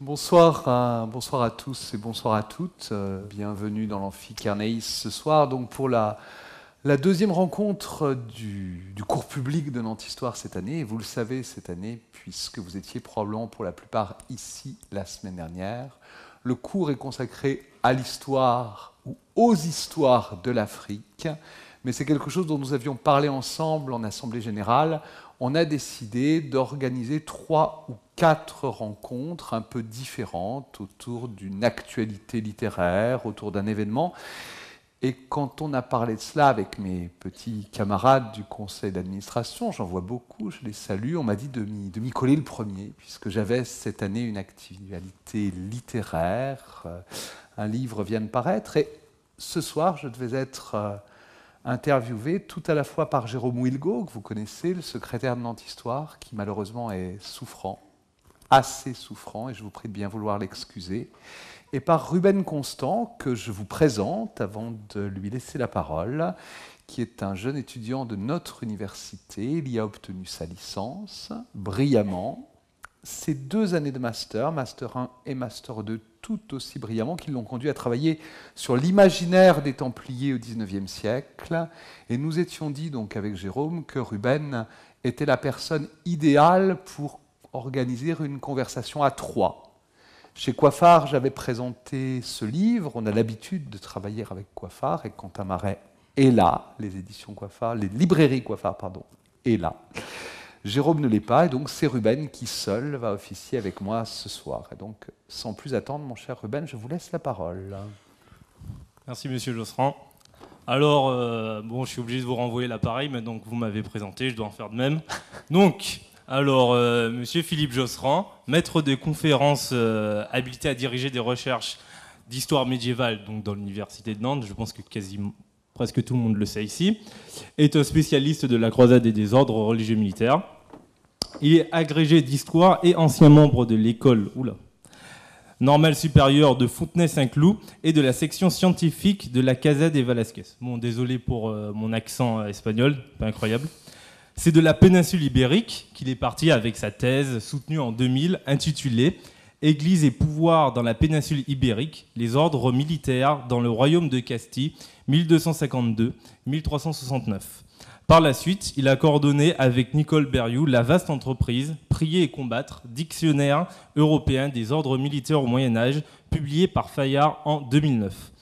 Bonsoir à, euh, bonsoir à tous et bonsoir à toutes. Euh, bienvenue dans l'amphi Kernéis ce soir donc pour la, deuxième rencontre du, cours public de Nantes Histoire cette année. vous le savez cette année, puisque vous étiez probablement pour la plupart ici la semaine dernière. Le cours est consacré à l'histoire ou aux histoires de l'Afrique mais c'est quelque chose dont nous avions parlé ensemble en Assemblée générale. On a décidé d'organiser trois ou quatre rencontres un peu différentes autour d'une actualité littéraire, autour d'un événement. Et quand on a parlé de cela avec mes petits camarades du conseil d'administration, j'en vois beaucoup, je les salue, on m'a dit de m'y, coller le premier, puisque j'avais cette année une actualité littéraire, euh, un livre vient de paraître, et ce soir je devais être euh, interviewé tout à la fois par Jérôme Wilgo, que vous connaissez, le secrétaire de l'Anti-Histoire, qui malheureusement est souffrant, assez souffrant, et je vous prie de bien vouloir l'excuser, et par Ruben Constant, que je vous présente avant de lui laisser la parole, qui est un jeune étudiant de notre université. Il y a obtenu sa licence brillamment, ces deux années de master, master 1 et master 2, tout aussi brillamment, qui l'ont conduit à travailler sur l'imaginaire des Templiers au XIXe siècle. Et nous étions dit, donc avec Jérôme, que Ruben était la personne idéale pour organiser une conversation à trois. Chez Coiffard, j'avais présenté ce livre. On a l'habitude de travailler avec Coiffard et Quentin Marais est là, les éditions Coiffard, les librairies Coiffard, pardon, est là. Jérôme ne l'est pas, et donc c'est Ruben qui seul va officier avec moi ce soir. Et donc, sans plus attendre, mon cher Ruben, je vous laisse la parole. Merci, monsieur Josserand. Alors, euh, bon, je suis obligé de vous renvoyer l'appareil, mais donc vous m'avez présenté, je dois en faire de même. Donc, alors, euh, monsieur Philippe Josserand, maître des conférences euh, habilité à diriger des recherches d'histoire médiévale donc dans l'université de Nantes, je pense que quasiment presque tout le monde le sait ici, est un spécialiste de la croisade et des ordres religieux militaires. Il est agrégé d'histoire et ancien membre de l'école normale supérieure de Fontenay-Saint-Cloud et de la section scientifique de la Casa de Velasquez. Bon, désolé pour euh, mon accent euh, espagnol, pas incroyable. C'est de la péninsule ibérique qu'il est parti avec sa thèse soutenue en 2000 intitulée Église et pouvoir dans la péninsule ibérique, les ordres militaires dans le royaume de Castille, 1252-1369. Par la suite, il a coordonné avec Nicole Berriou la vaste entreprise Prier et combattre, dictionnaire européen des ordres militaires au Moyen Âge, publié par Fayard en 2009.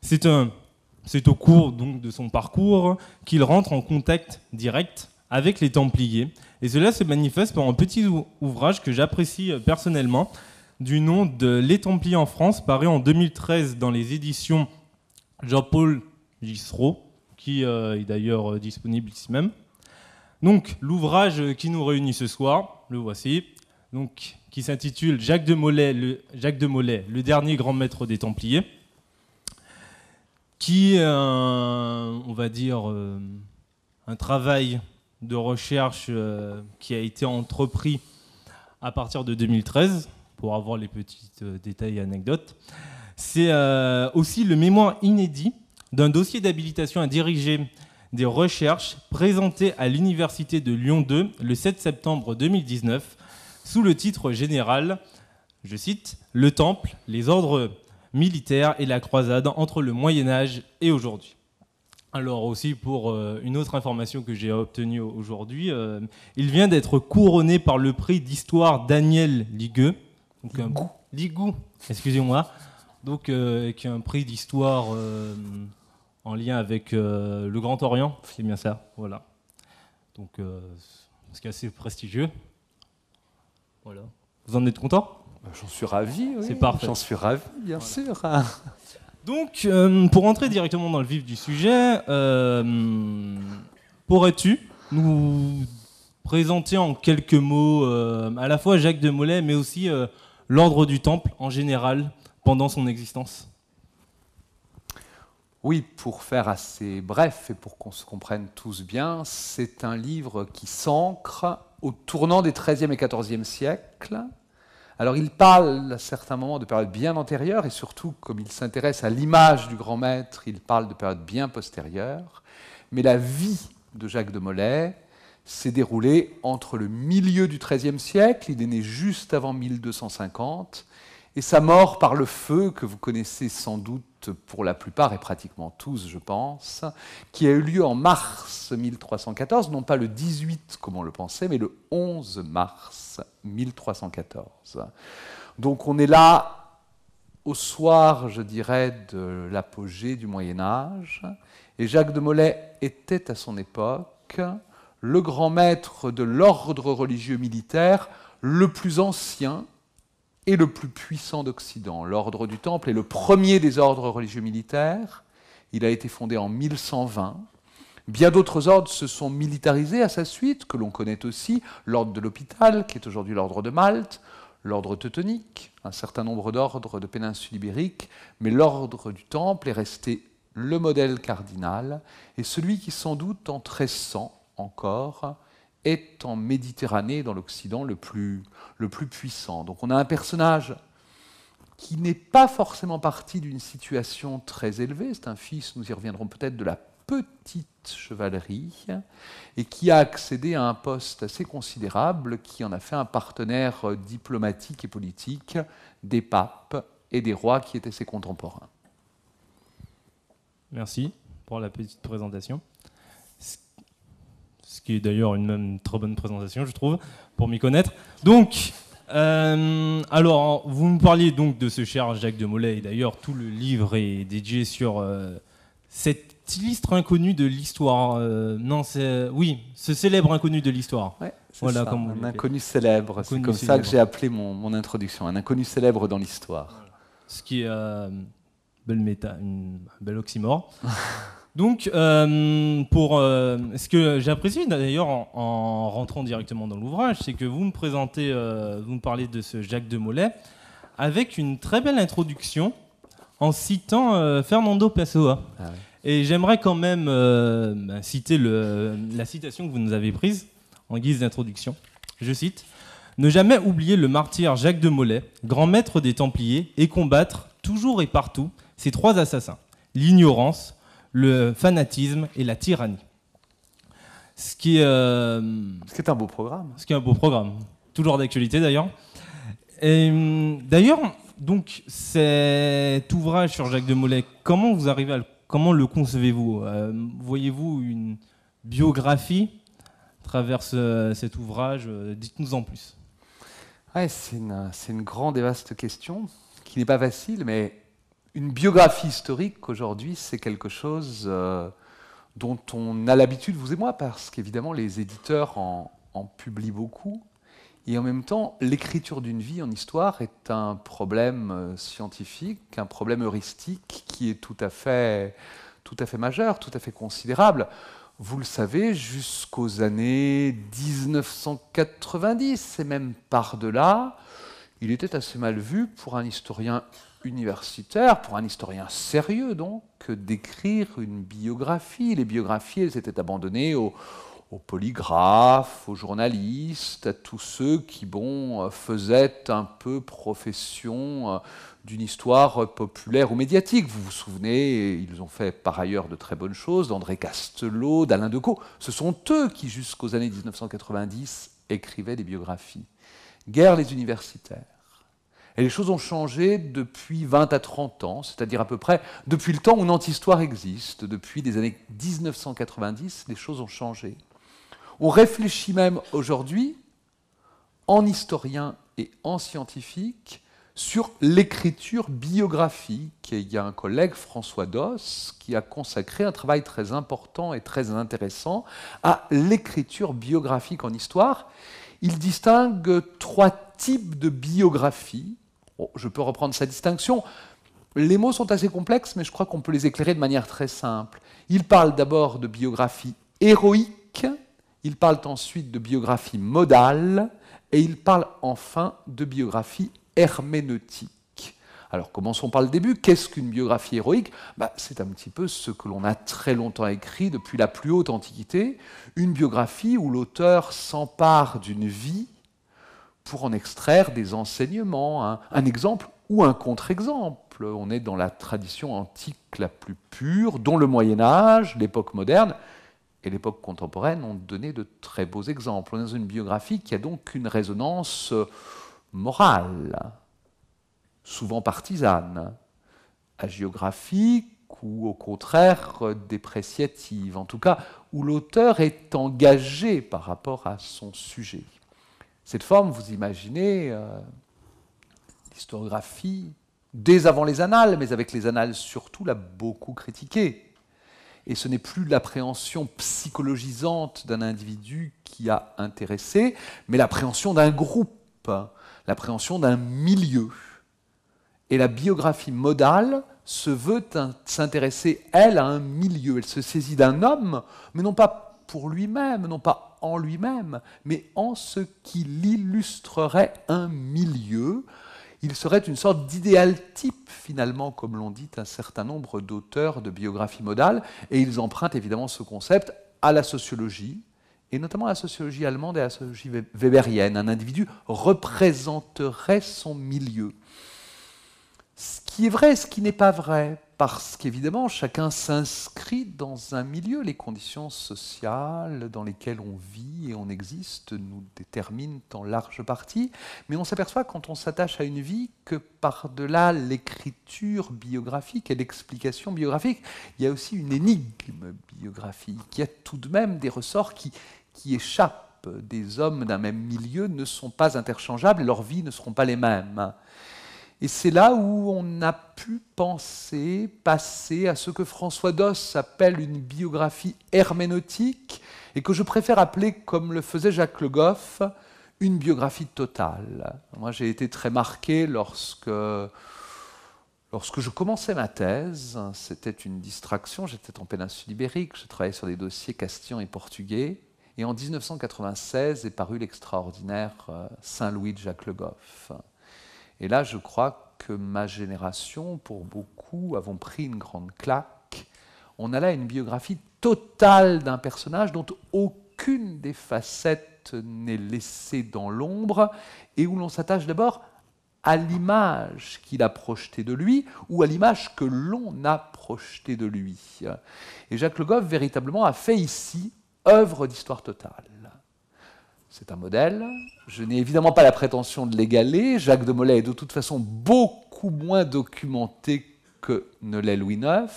C'est au cours donc de son parcours qu'il rentre en contact direct avec les Templiers. Et cela se manifeste par un petit ouvrage que j'apprécie euh, personnellement, du nom de Les Templiers en France, paru en 2013 dans les éditions Jean-Paul Gistrot, qui euh, est d'ailleurs euh, disponible ici même. Donc, l'ouvrage qui nous réunit ce soir, le voici, donc, qui s'intitule Jacques de, Molay, le, Jacques de le dernier grand maître des Templiers, qui, est, on va dire, euh, un travail de recherche qui a été entrepris à partir de 2013 pour avoir les petits euh, détails et anecdotes. C'est euh, aussi le mémoire inédit d'un dossier d'habilitation à diriger des recherches présenté à l'Université de Lyon 2 le 7 septembre 2019 sous le titre général, je cite, Le Temple, les ordres militaires et la croisade entre le Moyen Âge et aujourd'hui. Alors aussi pour euh, une autre information que j'ai obtenue aujourd'hui, il vient d'être couronné par le prix d'histoire Daniel Ligueux donc euh, Ligou, excusez-moi, donc avec euh, un prix d'histoire euh, en lien avec le Grand Orient, c'est bien ça, voilà. Donc c'est assez prestigieux. Voilà. Vous en êtes content bah, J'en suis ravi. C'est parfait. J'en suis ravi, bien sûr. Donc, pour entrer directement dans le vif du sujet, pourrais-tu nous présenter en quelques mots à la fois Jacques de Molay mais aussi l'ordre du temple en général pendant son existence oui, pour faire assez bref et pour qu'on se comprenne tous bien, c'est un livre qui s'ancre au tournant des XIIIe et XIVe siècles. Alors il parle à certains moments de périodes bien antérieures et surtout, comme il s'intéresse à l'image du grand maître, il parle de périodes bien postérieures. Mais la vie de Jacques de Molay, s'est déroulé entre le milieu du XIIIe siècle, il est né juste avant 1250, et sa mort par le feu, que vous connaissez sans doute pour la plupart et pratiquement tous, je pense, qui a eu lieu en mars 1314, non pas le 18 comme on le pensait, mais le 11 mars 1314. Donc on est là au soir, je dirais, de l'apogée du Moyen Âge, et Jacques de Molay était à son époque le grand maître de l'ordre religieux militaire le plus ancien et le plus puissant d'Occident. L'ordre du Temple est le premier des ordres religieux militaires. Il a été fondé en 1120. Bien d'autres ordres se sont militarisés à sa suite, que l'on connaît aussi, l'ordre de l'hôpital, qui est aujourd'hui l'ordre de Malte, l'ordre teutonique, un certain nombre d'ordres de péninsule ibérique, mais l'ordre du Temple est resté le modèle cardinal et celui qui sans doute en 1300 encore, est en Méditerranée, dans l'Occident, le plus, le plus puissant. Donc on a un personnage qui n'est pas forcément parti d'une situation très élevée, c'est un fils, nous y reviendrons peut-être, de la petite chevalerie, et qui a accédé à un poste assez considérable, qui en a fait un partenaire diplomatique et politique des papes et des rois qui étaient ses contemporains. Merci pour la petite présentation ce qui est d'ailleurs une même très bonne présentation, je trouve, pour m'y connaître. Donc, euh, alors, vous me parliez donc de ce cher Jacques de Molay, et d'ailleurs, tout le livre est dédié sur euh, cette liste illustre inconnu de l'histoire. Euh, non, c'est. Oui, ce célèbre inconnu de l'histoire. voilà, comme un inconnu célèbre. C'est comme ça que j'ai appelé mon, introduction. Un inconnu célèbre dans l'histoire. Ce qui est. belle méta, une belle oxymore. Donc, euh, pour euh, ce que j'apprécie d'ailleurs en, rentrant directement dans l'ouvrage, c'est que vous me présentez, euh, vous me parlez de ce Jacques de Molay avec une très belle introduction en citant Fernando Pessoa. Ah et j'aimerais quand même bah, citer la citation que vous nous avez prise en guise d'introduction. Je cite Ne jamais oublier le martyr Jacques de Molay, grand maître des Templiers, et combattre, toujours et partout, ces trois assassins l'ignorance, le fanatisme et la tyrannie. Euh, ce qui, est un beau programme. Ce qui est un beau programme. Toujours d'actualité d'ailleurs. Hum, d'ailleurs, donc cet ouvrage sur Jacques de Molay, comment vous arrivez à le, comment le concevez-vous euh, Voyez-vous une biographie à travers cet ouvrage euh, Dites-nous en plus. c'est une, une grande et vaste question qui n'est pas facile, mais une biographie historique aujourd'hui, c'est quelque chose euh, dont on a l'habitude, vous et moi, parce qu'évidemment les éditeurs en, publient beaucoup. Et en même temps, l'écriture d'une vie en histoire est un problème euh, scientifique, un problème heuristique qui est tout à fait, tout à fait majeur, tout à fait considérable. Vous le savez, jusqu'aux années 1990 et même par-delà, il était assez mal vu pour un historien universitaire, pour un historien sérieux donc, que d'écrire une biographie. Les biographies, elles étaient abandonnées aux, polygraphes, aux journalistes, à tous ceux qui bon, euh, faisaient un peu profession euh, d'une histoire populaire ou médiatique. Vous vous souvenez, ils ont fait par ailleurs de très bonnes choses, d'André Castelot, d'Alain Decaux. Ce sont eux qui, jusqu'aux années 1990, écrivaient des biographies. Guerre les universitaires. Et les choses ont changé depuis 20 à 30 ans, c'est-à-dire à peu près depuis le temps où nantes histoire existe, depuis les années 1990, les choses ont changé. On réfléchit même aujourd'hui, en historien et en scientifique, sur l'écriture biographique. il y a un collègue, François Doss, qui a consacré un travail très important et très intéressant à l'écriture biographique en histoire. Il distingue trois types de biographies Oh, je peux reprendre sa distinction. Les mots sont assez complexes, mais je crois qu'on peut les éclairer de manière très simple. Il parle d'abord de biographie héroïque, il parle ensuite de biographie modale, et il parle enfin de biographie herméneutique. Alors commençons par le début. Qu'est-ce qu'une biographie héroïque bah, C'est un petit peu ce que l'on a très longtemps écrit depuis la plus haute antiquité, une biographie où l'auteur s'empare d'une vie pour en extraire des enseignements, hein. un, exemple ou un contre-exemple. On est dans la tradition antique la plus pure, dont le Moyen Âge, l'époque moderne et l'époque contemporaine ont donné de très beaux exemples. On est dans une biographie qui a donc une résonance euh, morale, souvent partisane, agiographique ou au contraire euh, dépréciative, en tout cas où l'auteur est engagé par rapport à son sujet. Cette forme, vous imaginez euh, l'historiographie, dès avant les annales, mais avec les annales surtout, l'a beaucoup critiquée. Et ce n'est plus l'appréhension psychologisante d'un individu qui a intéressé, mais l'appréhension d'un groupe, hein, l'appréhension d'un milieu. Et la biographie modale se veut s'intéresser, elle, à un milieu. Elle se saisit d'un homme, mais non pas pour lui-même, non pas en lui-même, mais en ce qu'il illustrerait un milieu. Il serait une sorte d'idéal type, finalement, comme l'ont dit un certain nombre d'auteurs de biographies modales, et ils empruntent évidemment ce concept à la sociologie, et notamment à la sociologie allemande et à la sociologie weberienne. Un individu représenterait son milieu. Ce qui est vrai ce qui n'est pas vrai, parce qu'évidemment, chacun s'inscrit dans un milieu. Les conditions sociales dans lesquelles on vit et on existe nous déterminent en large partie. Mais on s'aperçoit quand on s'attache à une vie que par-delà l'écriture biographique et l'explication biographique, il y a aussi une énigme biographique. Il y a tout de même des ressorts qui, qui échappent. Des hommes d'un même milieu ne sont pas interchangeables, leurs vies ne seront pas les mêmes. Et c'est là où on a pu penser, passer à ce que François Doss appelle une biographie herméneutique, et que je préfère appeler, comme le faisait Jacques Le Goff, une biographie totale. Moi, j'ai été très marqué lorsque, lorsque je commençais ma thèse. C'était une distraction. J'étais en péninsule ibérique. Je travaillais sur des dossiers castillan et portugais. Et en 1996 est paru l'extraordinaire euh, Saint-Louis de Jacques Le Goff. Et là, je crois que ma génération, pour beaucoup, avons pris une grande claque. On a là une biographie totale d'un personnage dont aucune des facettes n'est laissée dans l'ombre et où l'on s'attache d'abord à l'image qu'il a projetée de lui ou à l'image que l'on a projetée de lui. Et Jacques Le Goff, véritablement, a fait ici œuvre d'histoire totale. C'est un modèle. Je n'ai évidemment pas la prétention de l'égaler. Jacques de Molay est de toute façon beaucoup moins documenté que ne l'est Louis IX,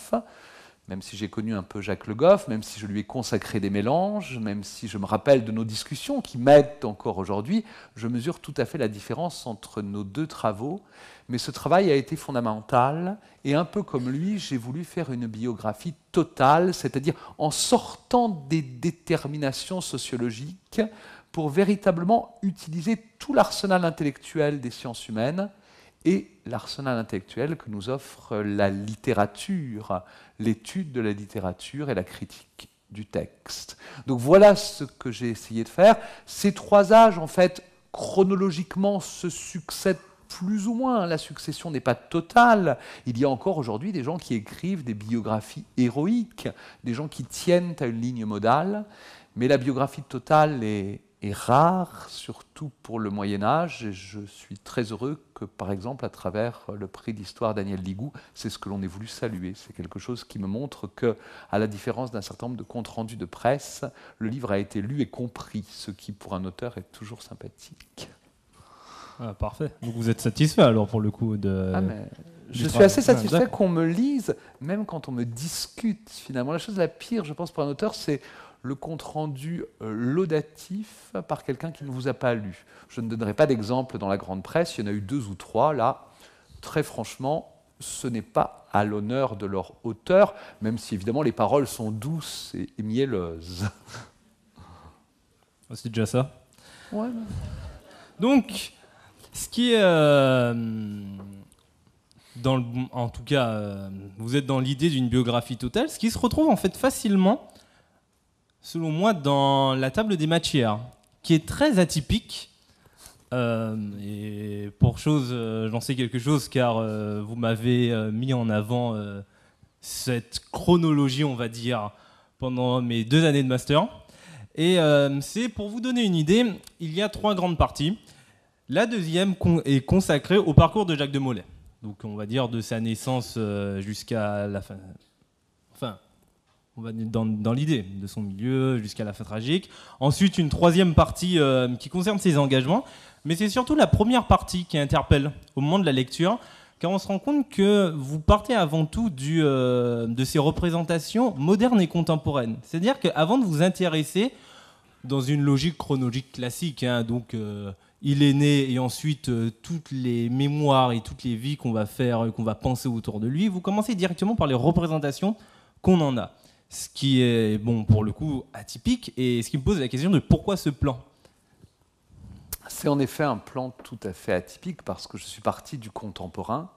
même si j'ai connu un peu Jacques Le Goff, même si je lui ai consacré des mélanges, même si je me rappelle de nos discussions qui m'aident encore aujourd'hui, je mesure tout à fait la différence entre nos deux travaux. Mais ce travail a été fondamental et un peu comme lui, j'ai voulu faire une biographie totale, c'est-à-dire en sortant des déterminations sociologiques, pour véritablement utiliser tout l'arsenal intellectuel des sciences humaines et l'arsenal intellectuel que nous offre la littérature, l'étude de la littérature et la critique du texte. Donc voilà ce que j'ai essayé de faire. Ces trois âges, en fait, chronologiquement se succèdent plus ou moins. La succession n'est pas totale. Il y a encore aujourd'hui des gens qui écrivent des biographies héroïques, des gens qui tiennent à une ligne modale, mais la biographie totale est est rare, surtout pour le Moyen Âge, et je suis très heureux que, par exemple, à travers le prix d'histoire Daniel Ligou, c'est ce que l'on ait voulu saluer. C'est quelque chose qui me montre que, à la différence d'un certain nombre de comptes rendus de presse, le livre a été lu et compris, ce qui, pour un auteur, est toujours sympathique. Ah, parfait. Donc vous êtes satisfait alors pour le coup de. Ah, je suis assez satisfait qu'on me lise, même quand on me discute finalement. La chose la pire, je pense, pour un auteur, c'est le compte-rendu euh, laudatif par quelqu'un qui ne vous a pas lu. Je ne donnerai pas d'exemple dans la grande presse, il y en a eu deux ou trois là. Très franchement, ce n'est pas à l'honneur de leur auteur, même si évidemment les paroles sont douces et, mielleuses. Oh, c'est déjà ça. Ouais. Donc, ce qui est... Euh, dans en tout cas, euh, vous êtes dans l'idée d'une biographie totale, ce qui se retrouve en fait facilement selon moi, dans la table des matières, qui est très atypique. Euh, et pour chose, euh, j'en sais quelque chose car euh, vous m'avez mis en avant cette chronologie, on va dire, pendant mes deux années de master. Et c'est pour vous donner une idée, il y a trois grandes parties. La deuxième est consacrée au parcours de Jacques de Molay. Donc on va dire de sa naissance jusqu'à la fin, on va dans, dans l'idée de son milieu jusqu'à la fin tragique. Ensuite, une troisième partie euh, qui concerne ses engagements, mais c'est surtout la première partie qui interpelle au moment de la lecture, car on se rend compte que vous partez avant tout du, euh, de ces représentations modernes et contemporaines. C'est-à-dire qu'avant de vous intéresser dans une logique chronologique classique, hein, donc euh, il est né et ensuite toutes les mémoires et toutes les vies qu'on va faire, qu'on va penser autour de lui, vous commencez directement par les représentations qu'on en a. Ce qui est, bon, pour le coup, atypique, et ce qui me pose la question de pourquoi ce plan C'est en effet un plan tout à fait atypique, parce que je suis parti du contemporain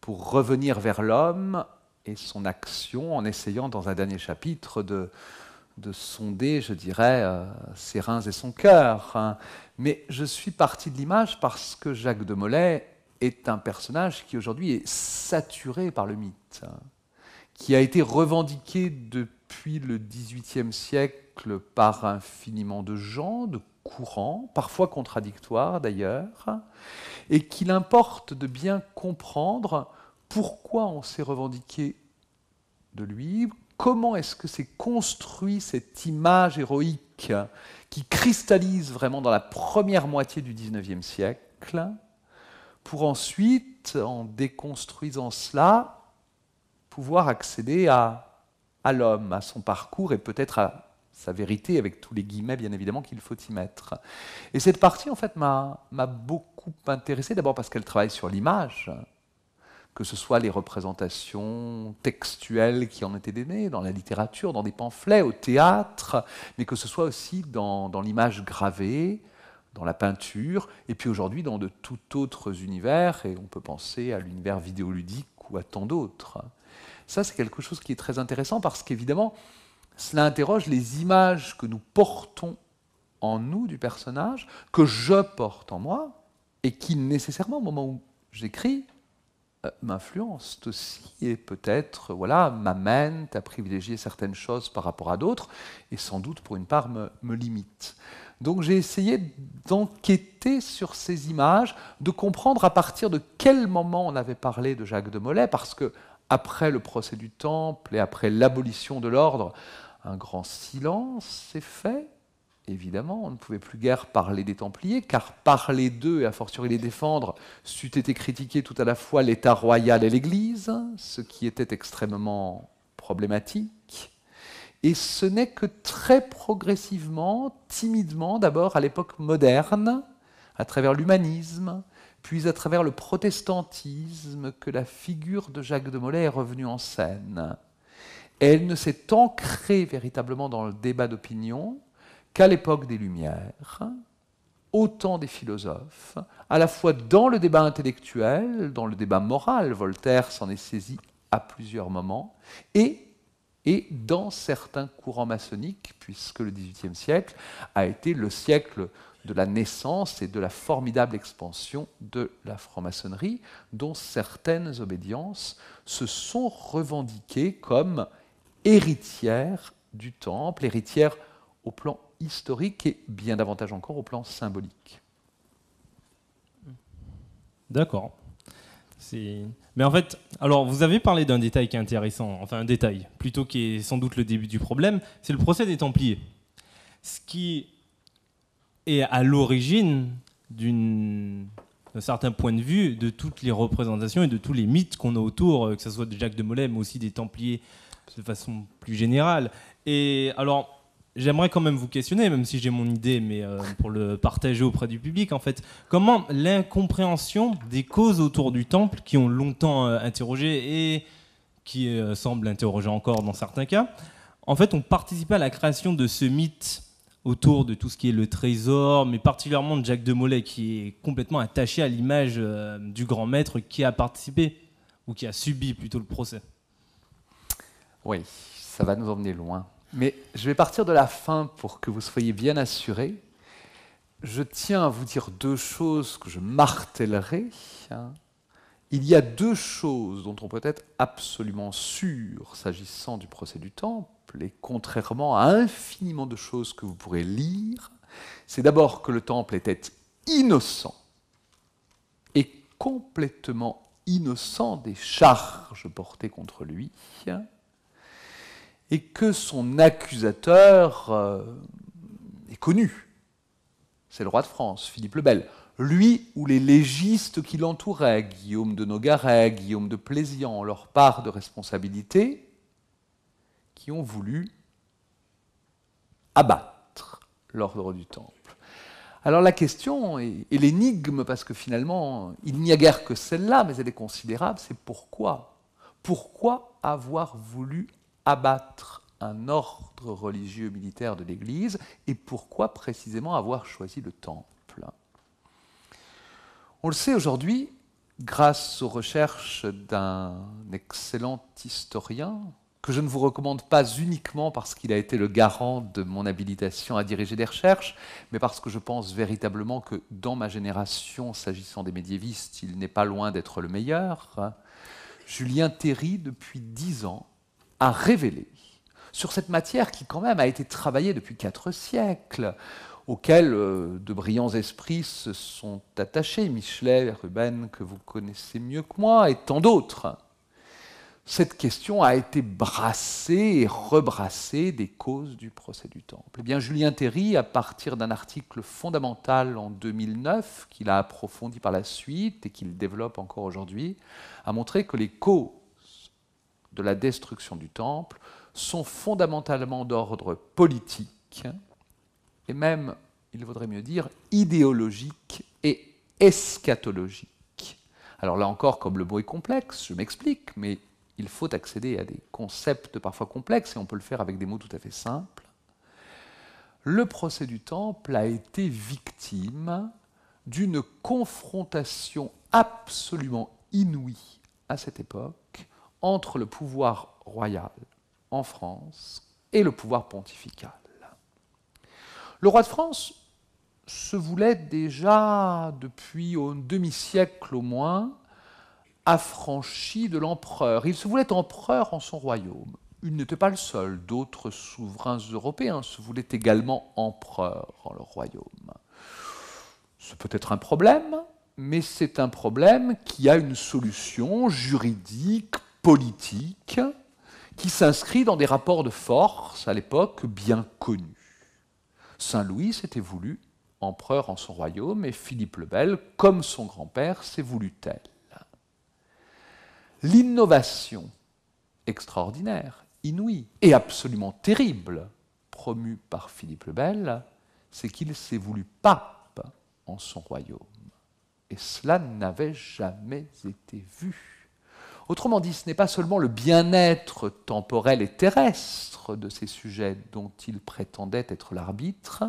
pour revenir vers l'homme et son action, en essayant, dans un dernier chapitre, de, de sonder, je dirais, euh, ses reins et son cœur. Hein. Mais je suis parti de l'image parce que Jacques de Molay est un personnage qui aujourd'hui est saturé par le mythe. Hein qui a été revendiqué depuis le XVIIIe siècle par infiniment de gens, de courants, parfois contradictoires d'ailleurs, et qu'il importe de bien comprendre pourquoi on s'est revendiqué de lui, comment est-ce que s'est construit cette image héroïque qui cristallise vraiment dans la première moitié du XIXe siècle, pour ensuite, en déconstruisant cela, pouvoir accéder à, l'homme, à son parcours et peut-être à sa vérité, avec tous les guillemets bien évidemment qu'il faut y mettre. Et cette partie, en fait, m'a beaucoup intéressé, d'abord parce qu'elle travaille sur l'image, que ce soit les représentations textuelles qui en étaient données, dans la littérature, dans des pamphlets, au théâtre, mais que ce soit aussi dans, dans l'image gravée, dans la peinture, et puis aujourd'hui dans de tout autres univers, et on peut penser à l'univers vidéoludique ou à tant d'autres. Ça, c'est quelque chose qui est très intéressant parce qu'évidemment, cela interroge les images que nous portons en nous du personnage, que je porte en moi, et qui nécessairement, au moment où j'écris, m'influence euh, m'influencent aussi et peut-être euh, voilà m'amènent à privilégier certaines choses par rapport à d'autres et sans doute pour une part me, me limitent. Donc j'ai essayé d'enquêter sur ces images, de comprendre à partir de quel moment on avait parlé de Jacques de Molay, parce que après le procès du Temple et après l'abolition de l'ordre, un grand silence s'est fait. Évidemment, on ne pouvait plus guère parler des Templiers, car parler d'eux et à fortiori les défendre, c'eût été critiquer tout à la fois l'État royal et l'Église, ce qui était extrêmement problématique. Et ce n'est que très progressivement, timidement d'abord à l'époque moderne, à travers l'humanisme, puis à travers le protestantisme que la figure de Jacques de Molay est revenue en scène. Elle ne s'est ancrée véritablement dans le débat d'opinion qu'à l'époque des Lumières, autant des philosophes, à la fois dans le débat intellectuel, dans le débat moral, Voltaire s'en est saisi à plusieurs moments, et, et dans certains courants maçonniques, puisque le XVIIIe siècle a été le siècle de la naissance et de la formidable expansion de la franc-maçonnerie, dont certaines obédiences se sont revendiquées comme héritières du temple, héritières au plan historique et bien davantage encore au plan symbolique. D'accord. Mais en fait, alors vous avez parlé d'un détail qui est intéressant, enfin un détail, plutôt qui est sans doute le début du problème, c'est le procès des Templiers. Ce qui et à l'origine d'une d'un certain point de vue de toutes les représentations et de tous les mythes qu'on a autour, euh, que ce soit de Jacques de Molay, mais aussi des Templiers de façon plus générale. Et alors, j'aimerais quand même vous questionner, même si j'ai mon idée, mais euh, pour le partager auprès du public, en fait, comment l'incompréhension des causes autour du temple, qui ont longtemps euh, interrogé et qui semble semblent interroger encore dans certains cas, en fait, ont participé à la création de ce mythe autour de tout ce qui est le trésor, mais particulièrement de Jacques Molay, qui est complètement attaché à l'image euh, du grand maître qui a participé, ou qui a subi plutôt le procès. Oui, ça va nous emmener loin. Mais je vais partir de la fin pour que vous soyez bien assurés. Je tiens à vous dire deux choses que je martellerai. Hein. Il y a deux choses dont on peut être absolument sûr s'agissant du procès du temple et contrairement à infiniment de choses que vous pourrez lire, c'est d'abord que le temple était innocent et complètement innocent des charges portées contre lui, et que son accusateur euh, est connu. C'est le roi de France, Philippe le Bel. Lui ou les légistes qui l'entouraient, Guillaume de Nogaret, Guillaume de Plaisian, leur part de responsabilité, qui ont voulu abattre l'ordre du Temple. Alors la question et, l'énigme, parce que finalement, il n'y a guère que celle-là, mais elle est considérable, c'est pourquoi Pourquoi avoir voulu abattre un ordre religieux militaire de l'Église et pourquoi précisément avoir choisi le Temple On le sait aujourd'hui, grâce aux recherches d'un excellent historien, que je ne vous recommande pas uniquement parce qu'il a été le garant de mon habilitation à diriger des recherches, mais parce que je pense véritablement que dans ma génération, s'agissant des médiévistes, il n'est pas loin d'être le meilleur. Julien Terry, depuis dix ans, a révélé sur cette matière qui quand même a été travaillée depuis quatre siècles, auquel euh, de brillants esprits se sont attachés, Michelet, Ruben, que vous connaissez mieux que moi, et tant d'autres cette question a été brassée et rebrassée des causes du procès du Temple. Eh bien, Julien Théry, à partir d'un article fondamental en 2009, qu'il a approfondi par la suite et qu'il développe encore aujourd'hui, a montré que les causes de la destruction du Temple sont fondamentalement d'ordre politique et même, il vaudrait mieux dire, idéologique et eschatologique. Alors là encore, comme le mot est complexe, je m'explique, mais il faut accéder à des concepts parfois complexes, et on peut le faire avec des mots tout à fait simples. Le procès du temple a été victime d'une confrontation absolument inouïe à cette époque entre le pouvoir royal en France et le pouvoir pontifical. Le roi de France se voulait déjà depuis un demi-siècle au moins affranchi de l'empereur. Il se voulait empereur en son royaume. Il n'était pas le seul. D'autres souverains européens se voulaient également empereurs en leur royaume. Ce peut-être un problème, mais c'est un problème qui a une solution juridique, politique, qui s'inscrit dans des rapports de force à l'époque bien connus. Saint Louis s'était voulu empereur en son royaume et Philippe le Bel, comme son grand-père, s'est voulu tel l'innovation extraordinaire, inouïe et absolument terrible promue par Philippe le Bel, c'est qu'il s'est voulu pape en son royaume. Et cela n'avait jamais été vu. Autrement dit, ce n'est pas seulement le bien-être temporel et terrestre de ces sujets dont il prétendait être l'arbitre,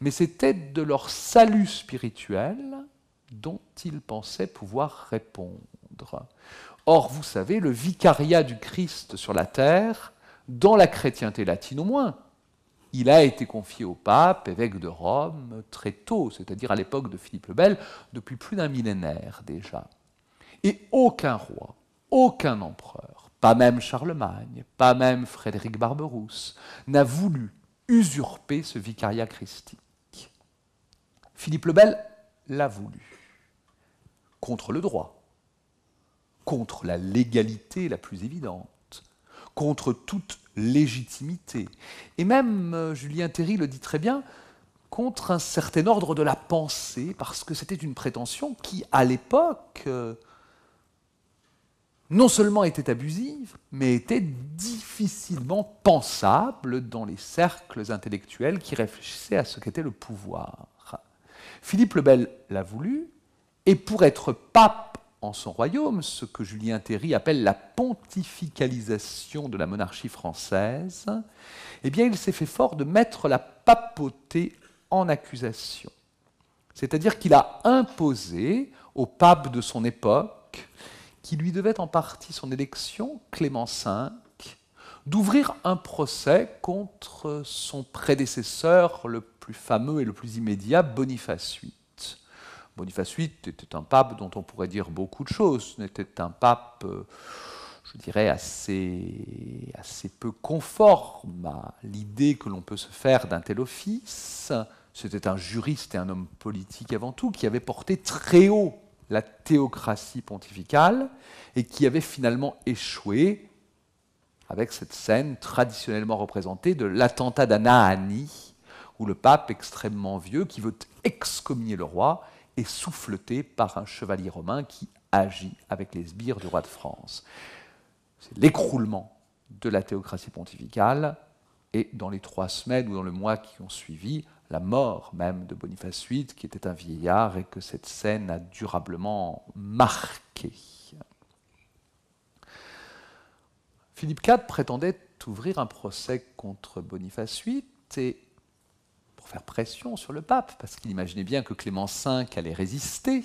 mais c'était de leur salut spirituel dont il pensait pouvoir répondre. Or, vous savez, le vicariat du Christ sur la terre, dans la chrétienté latine au moins, il a été confié au pape, évêque de Rome, très tôt, c'est-à-dire à, l'époque de Philippe le Bel, depuis plus d'un millénaire déjà. Et aucun roi, aucun empereur, pas même Charlemagne, pas même Frédéric Barberousse, n'a voulu usurper ce vicariat christique. Philippe le Bel l'a voulu, contre le droit, contre la légalité la plus évidente, contre toute légitimité. Et même, euh, Julien Théry le dit très bien, contre un certain ordre de la pensée, parce que c'était une prétention qui, à l'époque, euh, non seulement était abusive, mais était difficilement pensable dans les cercles intellectuels qui réfléchissaient à ce qu'était le pouvoir. Philippe le Bel l'a voulu, et pour être pape en son royaume ce que Julien Théry appelle la pontificalisation de la monarchie française, eh bien, il s'est fait fort de mettre la papauté en accusation. C'est-à-dire qu'il a imposé au pape de son époque, qui lui devait en partie son élection, Clément V, d'ouvrir un procès contre son prédécesseur, le plus fameux et le plus immédiat, Boniface VIII. Boniface VIII était un pape dont on pourrait dire beaucoup de choses, n'était un pape, euh, je dirais, assez, assez peu conforme à l'idée que l'on peut se faire d'un tel office. C'était un juriste et un homme politique avant tout qui avait porté très haut la théocratie pontificale et qui avait finalement échoué avec cette scène traditionnellement représentée de l'attentat d'Anaani, où le pape extrêmement vieux qui veut excommunier le roi souffleté par un chevalier romain qui agit avec les sbires du roi de France. C'est l'écroulement de la théocratie pontificale et dans les trois semaines ou dans le mois qui ont suivi, la mort même de Boniface VIII, qui était un vieillard et que cette scène a durablement marqué. Philippe IV prétendait ouvrir un procès contre Boniface VIII et faire pression sur le pape, parce qu'il imaginait bien que Clément V allait résister,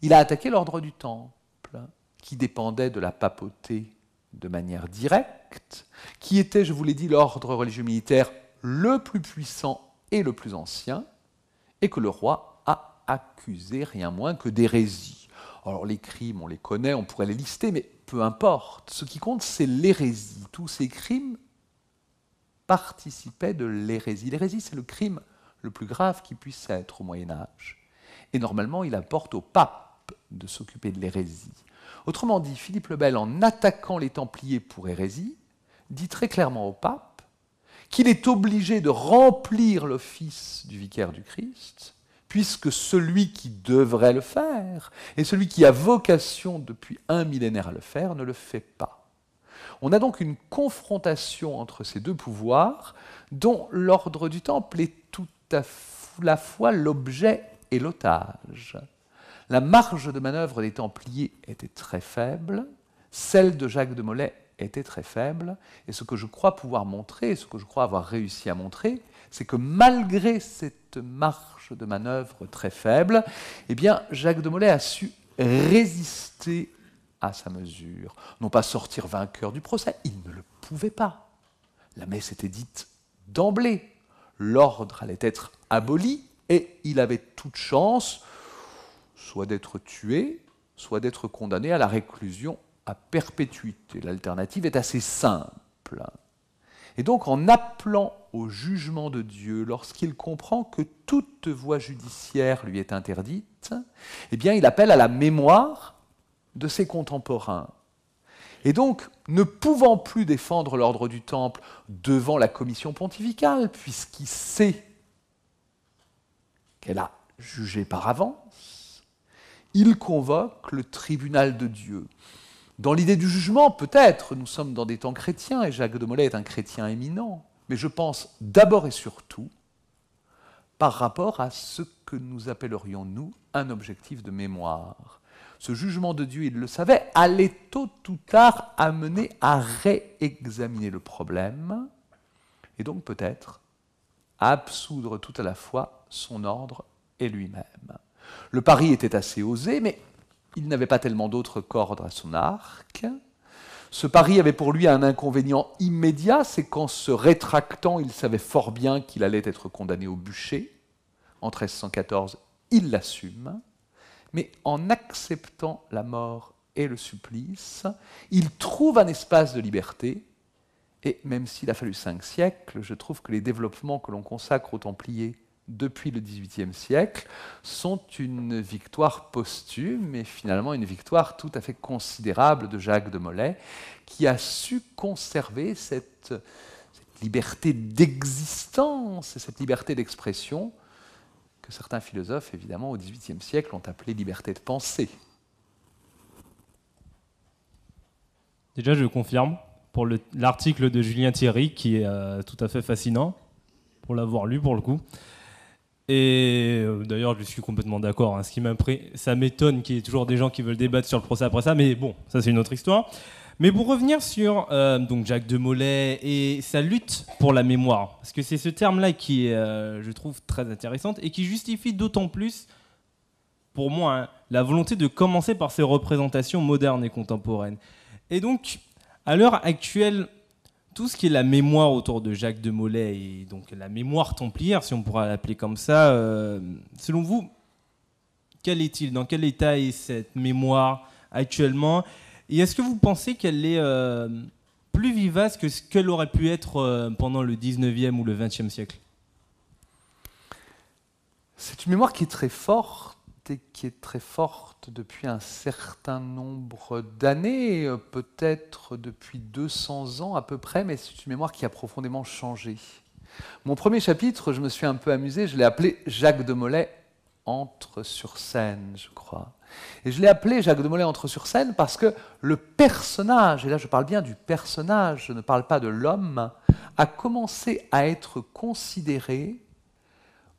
il a attaqué l'ordre du Temple, qui dépendait de la papauté de manière directe, qui était, je vous l'ai dit, l'ordre religieux militaire le plus puissant et le plus ancien, et que le roi a accusé rien moins que d'hérésie. Alors les crimes, on les connaît, on pourrait les lister, mais peu importe. Ce qui compte, c'est l'hérésie. Tous ces crimes participait de l'hérésie. L'hérésie, c'est le crime le plus grave qui puisse être au Moyen Âge. Et normalement, il apporte au pape de s'occuper de l'hérésie. Autrement dit, Philippe le Bel, en attaquant les Templiers pour hérésie, dit très clairement au pape qu'il est obligé de remplir l'office du vicaire du Christ, puisque celui qui devrait le faire et celui qui a vocation depuis un millénaire à le faire ne le fait pas. On a donc une confrontation entre ces deux pouvoirs dont l'ordre du temple est tout à la fois l'objet et l'otage. La marge de manœuvre des Templiers était très faible, celle de Jacques de Molay était très faible, et ce que je crois pouvoir montrer, ce que je crois avoir réussi à montrer, c'est que malgré cette marge de manœuvre très faible, eh bien Jacques de Molay a su résister à sa mesure, non pas sortir vainqueur du procès, il ne le pouvait pas. La messe était dite d'emblée, l'ordre allait être aboli, et il avait toute chance soit d'être tué, soit d'être condamné à la réclusion à perpétuité. L'alternative est assez simple. Et donc en appelant au jugement de Dieu, lorsqu'il comprend que toute voie judiciaire lui est interdite, eh bien il appelle à la mémoire de ses contemporains. Et donc, ne pouvant plus défendre l'ordre du Temple devant la commission pontificale, puisqu'il sait qu'elle a jugé par avance, il convoque le tribunal de Dieu. Dans l'idée du jugement, peut-être, nous sommes dans des temps chrétiens, et Jacques de Molay est un chrétien éminent, mais je pense d'abord et surtout par rapport à ce que nous appellerions, nous, un objectif de mémoire ce jugement de Dieu, il le savait, allait tôt ou tard amener à réexaminer le problème et donc peut-être à absoudre tout à la fois son ordre et lui-même. Le pari était assez osé, mais il n'avait pas tellement d'autres cordes à son arc. Ce pari avait pour lui un inconvénient immédiat, c'est qu'en se rétractant, il savait fort bien qu'il allait être condamné au bûcher. En 1314, il l'assume mais en acceptant la mort et le supplice, il trouve un espace de liberté. Et même s'il a fallu cinq siècles, je trouve que les développements que l'on consacre aux Templiers depuis le XVIIIe siècle sont une victoire posthume et finalement une victoire tout à fait considérable de Jacques de Molay, qui a su conserver cette, cette liberté d'existence et cette liberté d'expression que certains philosophes, évidemment, au XVIIIe siècle, ont appelé liberté de pensée. Déjà, je confirme pour l'article de Julien Thierry, qui est euh, tout à fait fascinant, pour l'avoir lu pour le coup. Et euh, d'ailleurs, je suis complètement d'accord. Hein. ce qui ça m'étonne qu'il y ait toujours des gens qui veulent débattre sur le procès après ça, mais bon, ça c'est une autre histoire. Mais pour revenir sur Jacques euh, donc Jacques Molay et sa lutte pour la mémoire, parce que c'est ce terme-là qui est, euh, je trouve, très intéressante et qui justifie d'autant plus, pour moi, hein, la volonté de commencer par ces représentations modernes et contemporaines. Et donc, à l'heure actuelle, tout ce qui est la mémoire autour de Jacques de Molay et donc la mémoire templière, si on pourra l'appeler comme ça, euh, selon vous, quel est-il Dans quel état est cette mémoire actuellement et est-ce que vous pensez qu'elle est euh, plus vivace que ce qu'elle aurait pu être euh, pendant le 19e ou le 20e siècle C'est une mémoire qui est très forte et qui est très forte depuis un certain nombre d'années, euh, peut-être depuis 200 ans à peu près, mais c'est une mémoire qui a profondément changé. Mon premier chapitre, je me suis un peu amusé, je l'ai appelé Jacques de Molay entre sur scène, je crois. Et je l'ai appelé Jacques de Molay entre sur scène parce que le personnage, et là je parle bien du personnage, je ne parle pas de l'homme, a commencé à être considéré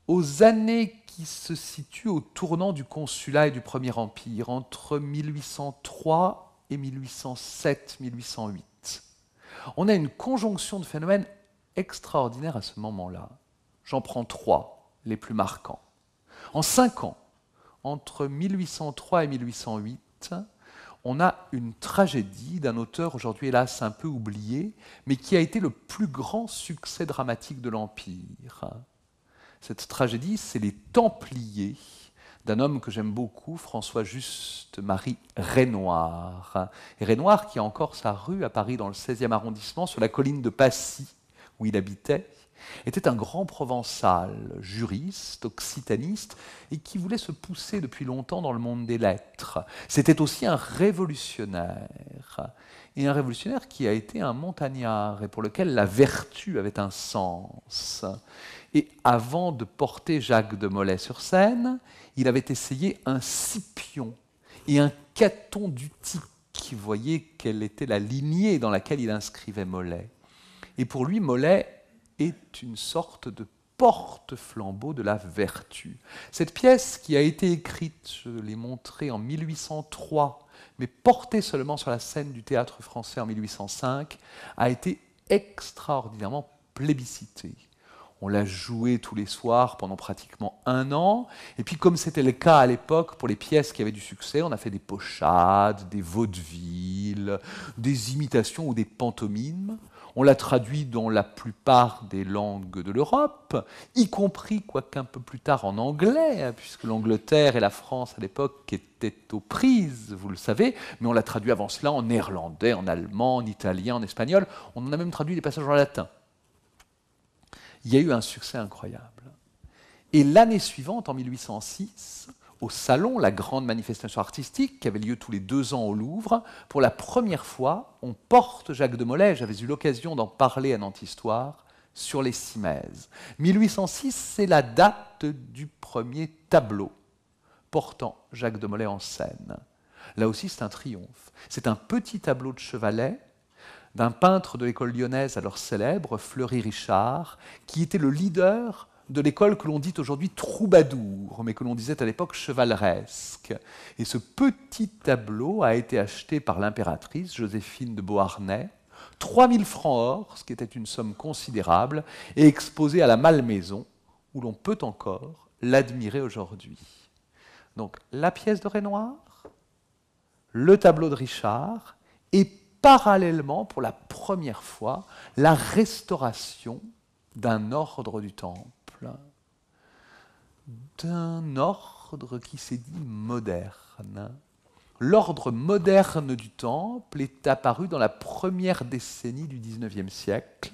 aux années qui se situent au tournant du consulat et du Premier Empire, entre 1803 et 1807-1808. On a une conjonction de phénomènes extraordinaires à ce moment-là. J'en prends trois, les plus marquants. En cinq ans, entre 1803 et 1808, on a une tragédie d'un auteur aujourd'hui hélas un peu oublié, mais qui a été le plus grand succès dramatique de l'Empire. Cette tragédie, c'est les Templiers d'un homme que j'aime beaucoup, François Juste-Marie Renoir. Et Renoir qui a encore sa rue à Paris dans le 16e arrondissement, sur la colline de Passy, où il habitait était un grand provençal, juriste, occitaniste, et qui voulait se pousser depuis longtemps dans le monde des lettres. C'était aussi un révolutionnaire, et un révolutionnaire qui a été un montagnard, et pour lequel la vertu avait un sens. Et avant de porter Jacques de Molay sur scène, il avait essayé un scipion et un caton d'utique qui voyait quelle était la lignée dans laquelle il inscrivait Molay Et pour lui, Molay est une sorte de porte-flambeau de la vertu. Cette pièce qui a été écrite, je l'ai montrée en 1803, mais portée seulement sur la scène du théâtre français en 1805, a été extraordinairement plébiscitée. On l'a jouée tous les soirs pendant pratiquement un an. Et puis, comme c'était le cas à l'époque pour les pièces qui avaient du succès, on a fait des pochades, des vaudevilles, des imitations ou des pantomimes. On l'a traduit dans la plupart des langues de l'Europe, y compris, quoique un peu plus tard, en anglais, hein, puisque l'Angleterre et la France à l'époque étaient aux prises, vous le savez, mais on l'a traduit avant cela en néerlandais, en allemand, en italien, en espagnol. On en a même traduit des passages en latin. Il y a eu un succès incroyable. Et l'année suivante, en 1806, au Salon, la grande manifestation artistique qui avait lieu tous les deux ans au Louvre. Pour la première fois, on porte Jacques de Molay, j'avais eu l'occasion d'en parler à Nantes-Histoire, sur les Cimaises. 1806, c'est la date du premier tableau portant Jacques de Molay en scène. Là aussi, c'est un triomphe. C'est un petit tableau de chevalet d'un peintre de l'école lyonnaise alors célèbre, Fleury Richard, qui était le leader de l'école que l'on dit aujourd'hui troubadour, mais que l'on disait à l'époque chevaleresque. Et ce petit tableau a été acheté par l'impératrice Joséphine de Beauharnais, 3000 francs or, ce qui était une somme considérable, et exposé à la Malmaison, où l'on peut encore l'admirer aujourd'hui. Donc la pièce de Renoir, le tableau de Richard, et parallèlement, pour la première fois, la restauration d'un ordre du temple d'un ordre qui s'est dit moderne. L'ordre moderne du temple est apparu dans la première décennie du XIXe siècle.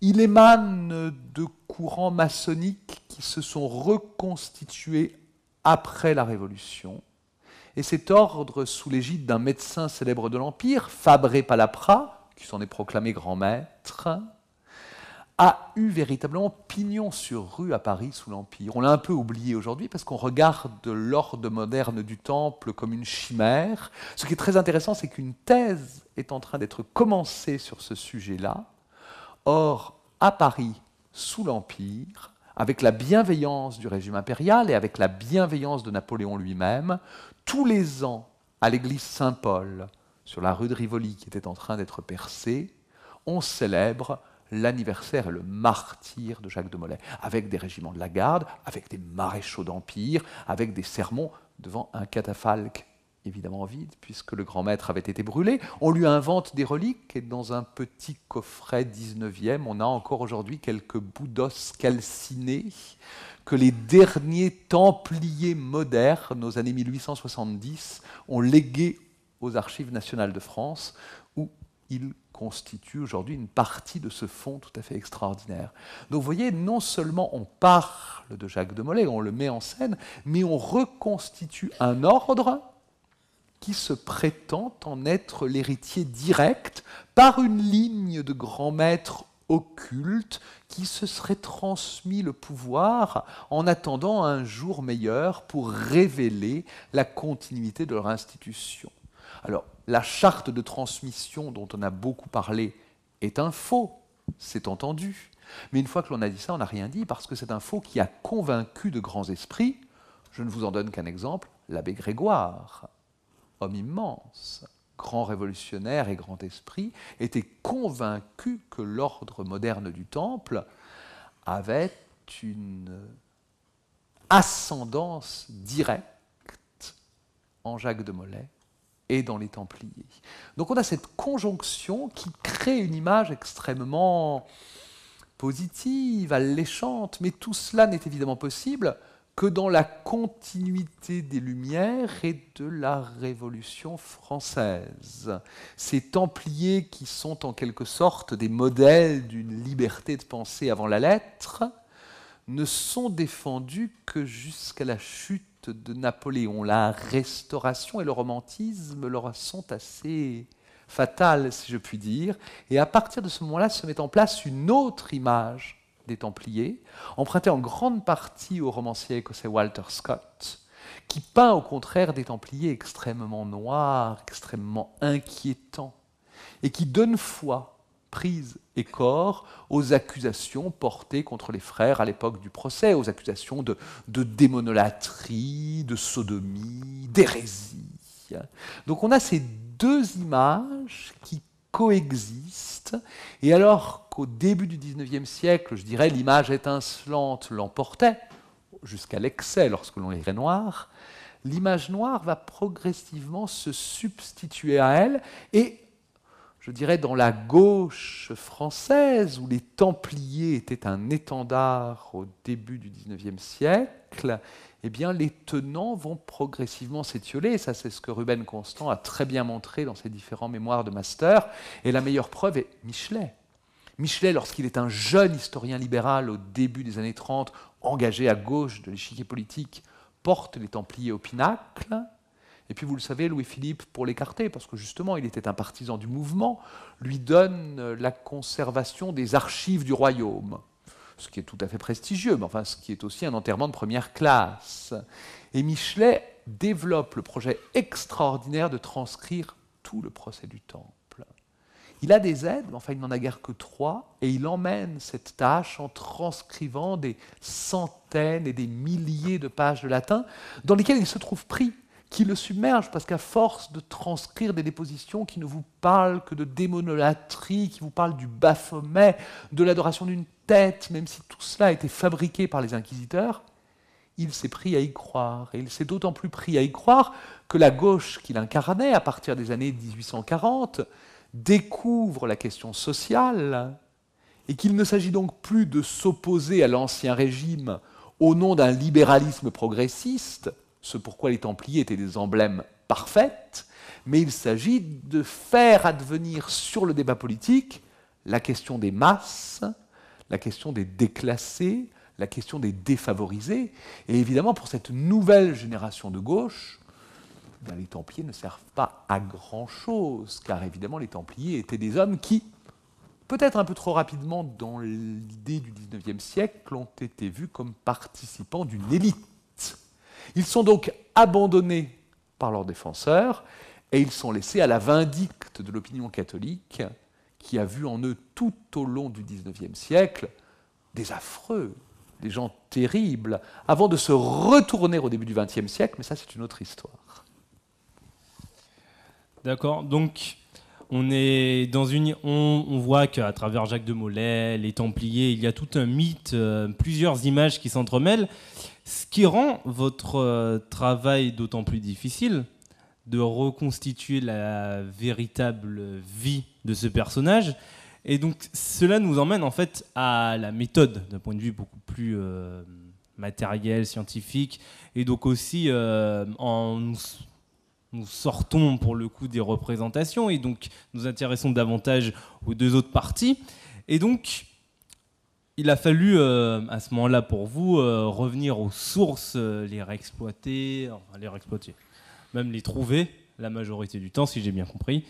Il émane de courants maçonniques qui se sont reconstitués après la Révolution. Et cet ordre, sous l'égide d'un médecin célèbre de l'Empire, Fabré Palapra, qui s'en est proclamé grand maître, a eu véritablement pignon sur rue à Paris sous l'Empire. On l'a un peu oublié aujourd'hui parce qu'on regarde l'ordre moderne du temple comme une chimère. Ce qui est très intéressant, c'est qu'une thèse est en train d'être commencée sur ce sujet-là. Or, à Paris, sous l'Empire, avec la bienveillance du régime impérial et avec la bienveillance de Napoléon lui-même, tous les ans, à l'église Saint-Paul, sur la rue de Rivoli qui était en train d'être percée, on célèbre l'anniversaire et le martyr de Jacques de Molay, avec des régiments de la garde, avec des maréchaux d'empire, avec des sermons devant un catafalque évidemment vide, puisque le grand maître avait été brûlé. On lui invente des reliques, et dans un petit coffret 19e, on a encore aujourd'hui quelques bouts d'os calcinés que les derniers templiers modernes, aux années 1870, ont légués aux Archives nationales de France, où ils constitue aujourd'hui une partie de ce fonds tout à fait extraordinaire. Donc vous voyez, non seulement on parle de Jacques de Molay, on le met en scène, mais on reconstitue un ordre qui se prétend en être l'héritier direct par une ligne de grands maîtres occultes qui se serait transmis le pouvoir en attendant un jour meilleur pour révéler la continuité de leur institution. Alors, la charte de transmission dont on a beaucoup parlé est un faux, c'est entendu. Mais une fois que l'on a dit ça, on n'a rien dit parce que c'est un faux qui a convaincu de grands esprits. Je ne vous en donne qu'un exemple, l'abbé Grégoire, homme immense, grand révolutionnaire et grand esprit, était convaincu que l'ordre moderne du Temple avait une ascendance directe en Jacques de Molay et dans les Templiers. Donc on a cette conjonction qui crée une image extrêmement positive, alléchante, mais tout cela n'est évidemment possible que dans la continuité des Lumières et de la Révolution française. Ces Templiers qui sont en quelque sorte des modèles d'une liberté de pensée avant la lettre ne sont défendus que jusqu'à la chute de Napoléon, la restauration et le romantisme leur sont assez fatales, si je puis dire. Et à partir de ce moment-là se met en place une autre image des Templiers, empruntée en grande partie au romancier écossais Walter Scott, qui peint au contraire des Templiers extrêmement noirs, extrêmement inquiétants, et qui donne foi prise et corps aux accusations portées contre les frères à l'époque du procès, aux accusations de, démonolatrie, de sodomie, d'hérésie. Donc on a ces deux images qui coexistent, et alors qu'au début du 19e siècle, je dirais, l'image étincelante l'emportait, jusqu'à l'excès lorsque l'on les noir, l'image noire va progressivement se substituer à elle, et je dirais, dans la gauche française, où les Templiers étaient un étendard au début du XIXe siècle, eh bien, les tenants vont progressivement s'étioler. ça, c'est ce que Ruben Constant a très bien montré dans ses différents mémoires de master. Et la meilleure preuve est Michelet. Michelet, lorsqu'il est un jeune historien libéral au début des années 30, engagé à gauche de l'échiquier politique, porte les Templiers au pinacle. Et puis, vous le savez, Louis-Philippe, pour l'écarter, parce que justement, il était un partisan du mouvement, lui donne euh, la conservation des archives du royaume, ce qui est tout à fait prestigieux, mais enfin, ce qui est aussi un enterrement de première classe. Et Michelet développe le projet extraordinaire de transcrire tout le procès du temple. Il a des aides, mais enfin il n'en a guère que trois, et il emmène cette tâche en transcrivant des centaines et des milliers de pages de latin dans lesquelles il se trouve pris qui le submerge, parce qu'à force de transcrire des dépositions qui ne vous parlent que de démonolatrie, qui vous parlent du baphomet, de l'adoration d'une tête, même si tout cela a été fabriqué par les inquisiteurs, il s'est pris à y croire. Et il s'est d'autant plus pris à y croire que la gauche qu'il incarnait à partir des années 1840 découvre la question sociale et qu'il ne s'agit donc plus de s'opposer à l'ancien régime au nom d'un libéralisme progressiste, ce pourquoi les Templiers étaient des emblèmes parfaits, mais il s'agit de faire advenir sur le débat politique la question des masses, la question des déclassés, la question des défavorisés. Et évidemment, pour cette nouvelle génération de gauche, ben, les Templiers ne servent pas à grand-chose, car évidemment, les Templiers étaient des hommes qui, peut-être un peu trop rapidement dans l'idée du 19e siècle, ont été vus comme participants d'une élite ils sont donc abandonnés par leurs défenseurs et ils sont laissés à la vindicte de l'opinion catholique qui a vu en eux tout au long du XIXe siècle des affreux, des gens terribles, avant de se retourner au début du XXe siècle, mais ça c'est une autre histoire. D'accord, donc on est dans une, on, voit qu'à travers Jacques de Molay, les Templiers, il y a tout un mythe, euh, plusieurs images qui s'entremêlent, ce qui rend votre euh, travail d'autant plus difficile de reconstituer la véritable vie de ce personnage. Et donc cela nous emmène en fait à la méthode d'un point de vue beaucoup plus euh, matériel, scientifique, et donc aussi en nous sortons pour le coup des représentations et donc nous intéressons davantage aux deux autres parties. Et donc, il a fallu euh, à ce moment-là pour vous euh, revenir aux sources, euh, les réexploiter, enfin les réexploiter, même les trouver la majorité du temps, si j'ai bien compris.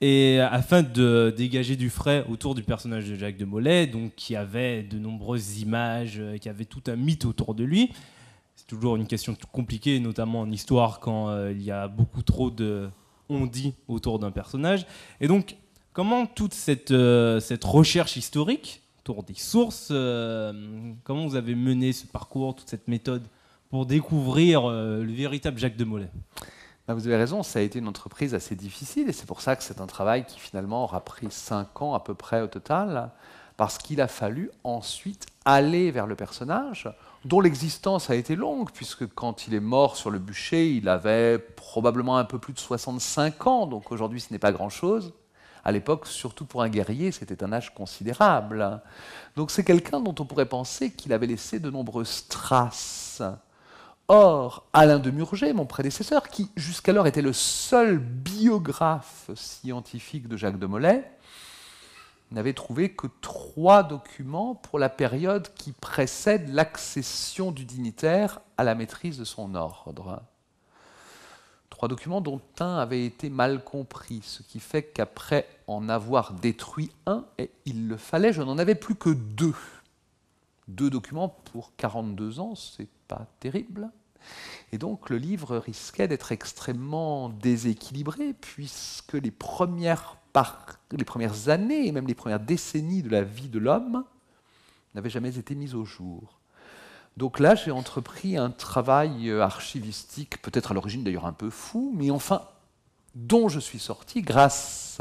Et afin de dégager du frais autour du personnage de Jacques de Molay, donc qui avait de nombreuses images, qui avait tout un mythe autour de lui, c'est toujours une question compliquée, notamment en histoire, quand euh, il y a beaucoup trop de on dit autour d'un personnage. Et donc, comment toute cette, euh, recherche historique autour des sources, euh, comment vous avez mené ce parcours, toute cette méthode pour découvrir le véritable Jacques de Molay bah, Vous avez raison, ça a été une entreprise assez difficile et c'est pour ça que c'est un travail qui finalement aura pris 5 ans à peu près au total, parce qu'il a fallu ensuite aller vers le personnage dont l'existence a été longue, puisque quand il est mort sur le bûcher, il avait probablement un peu plus de 65 ans, donc aujourd'hui ce n'est pas grand-chose. À l'époque, surtout pour un guerrier, c'était un âge considérable. Donc c'est quelqu'un dont on pourrait penser qu'il avait laissé de nombreuses traces. Or, Alain de Murger, mon prédécesseur, qui jusqu'alors était le seul biographe scientifique de Jacques de Molay, n'avait trouvé que trois documents pour la période qui précède l'accession du dignitaire à la maîtrise de son ordre. Trois documents dont un avait été mal compris, ce qui fait qu'après en avoir détruit un, et il le fallait, je n'en avais plus que deux. Deux documents pour 42 ans, c'est pas terrible. Et donc le livre risquait d'être extrêmement déséquilibré, puisque les premières, années et même les premières décennies de la vie de l'homme n'avaient jamais été mises au jour. Donc là, j'ai entrepris un travail euh, archivistique, peut-être à l'origine d'ailleurs un peu fou, mais enfin, dont je suis sorti grâce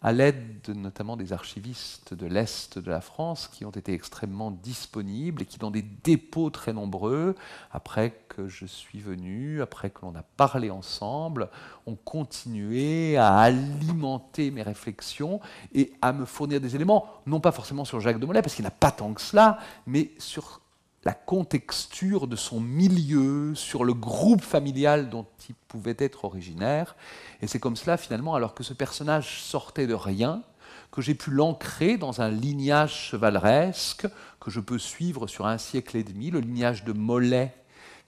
à l'aide notamment des archivistes de l'Est de la France qui ont été extrêmement disponibles et qui, dans des dépôts très nombreux, après que je suis venu, après que l'on a parlé ensemble, ont continué à alimenter mes réflexions et à me fournir des éléments, non pas forcément sur Jacques de Molay, parce qu'il n'a pas tant que cela, mais sur la contexture de son milieu, sur le groupe familial dont il pouvait être originaire. Et c'est comme cela, finalement, alors que ce personnage sortait de rien, que j'ai pu l'ancrer dans un lignage chevaleresque que je peux suivre sur un siècle et demi, le lignage de Molay,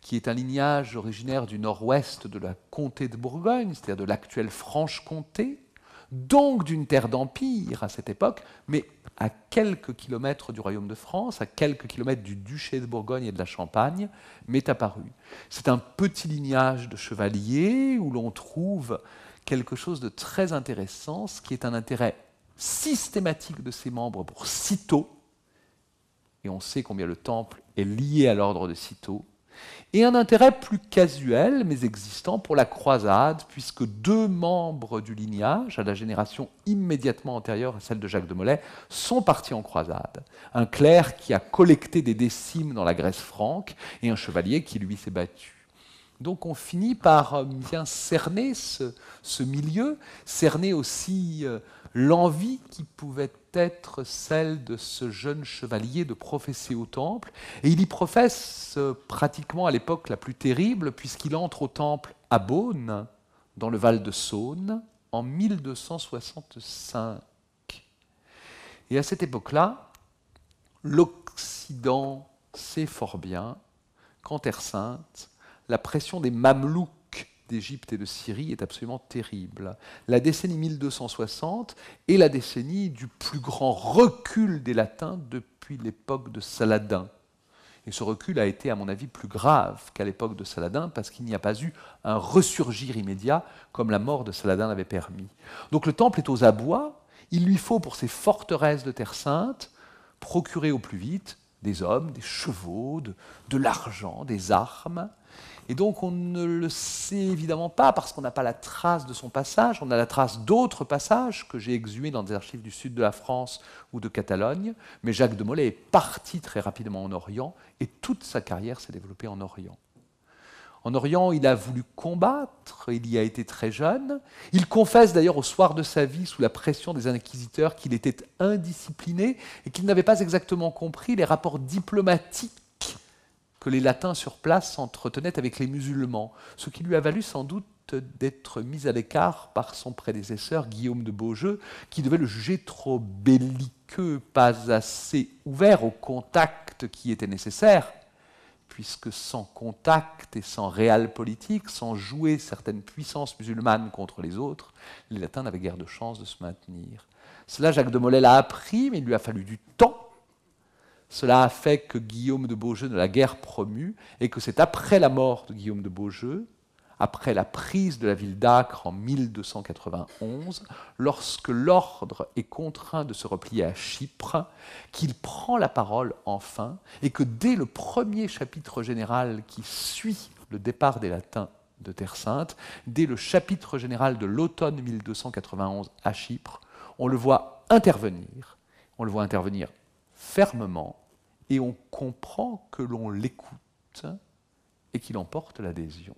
qui est un lignage originaire du nord-ouest de la comté de Bourgogne, c'est-à-dire de l'actuelle Franche-Comté, donc d'une terre d'empire à cette époque, mais à quelques kilomètres du royaume de France, à quelques kilomètres du duché de Bourgogne et de la Champagne, m'est apparu. C'est un petit lignage de chevaliers où l'on trouve quelque chose de très intéressant, ce qui est un intérêt systématique de ses membres pour Cîteaux, et on sait combien le temple est lié à l'ordre de Cîteaux, et un intérêt plus casuel mais existant pour la croisade, puisque deux membres du lignage, à la génération immédiatement antérieure à celle de Jacques de Molay, sont partis en croisade. Un clerc qui a collecté des décimes dans la Grèce franque et un chevalier qui lui s'est battu. Donc on finit par euh, bien cerner ce, ce milieu, cerner aussi euh, l'envie qui pouvait être celle de ce jeune chevalier de professer au temple. Et il y professe euh, pratiquement à l'époque la plus terrible, puisqu'il entre au temple à Beaune, dans le Val de Saône, en 1265. Et à cette époque-là, l'Occident sait fort bien qu'en Terre sainte, la pression des mamelouks d'Égypte et de Syrie est absolument terrible. La décennie 1260 est la décennie du plus grand recul des latins depuis l'époque de Saladin. Et ce recul a été, à mon avis, plus grave qu'à l'époque de Saladin, parce qu'il n'y a pas eu un ressurgir immédiat comme la mort de Saladin l'avait permis. Donc le temple est aux abois, il lui faut pour ses forteresses de Terre Sainte procurer au plus vite des hommes, des chevaux, de l'argent, des armes. Et donc on ne le sait évidemment pas parce qu'on n'a pas la trace de son passage, on a la trace d'autres passages que j'ai exhumés dans des archives du sud de la France ou de Catalogne, mais Jacques de Molay est parti très rapidement en Orient et toute sa carrière s'est développée en Orient. En Orient, il a voulu combattre, il y a été très jeune. Il confesse d'ailleurs au soir de sa vie, sous la pression des inquisiteurs, qu'il était indiscipliné et qu'il n'avait pas exactement compris les rapports diplomatiques les Latins sur place s'entretenaient avec les musulmans, ce qui lui a valu sans doute d'être mis à l'écart par son prédécesseur Guillaume de Beaujeu, qui devait le juger trop belliqueux, pas assez ouvert au contact qui était nécessaire, puisque sans contact et sans réel politique, sans jouer certaines puissances musulmanes contre les autres, les Latins n'avaient guère de chance de se maintenir. Cela, Jacques de Molay l'a appris, mais il lui a fallu du temps cela a fait que Guillaume de Beaujeu ne l'a guère promu et que c'est après la mort de Guillaume de Beaujeu, après la prise de la ville d'Acre en 1291, lorsque l'ordre est contraint de se replier à Chypre, qu'il prend la parole enfin et que dès le premier chapitre général qui suit le départ des Latins de Terre Sainte, dès le chapitre général de l'automne 1291 à Chypre, on le voit intervenir. On le voit intervenir fermement et on comprend que l'on l'écoute et qu'il emporte l'adhésion.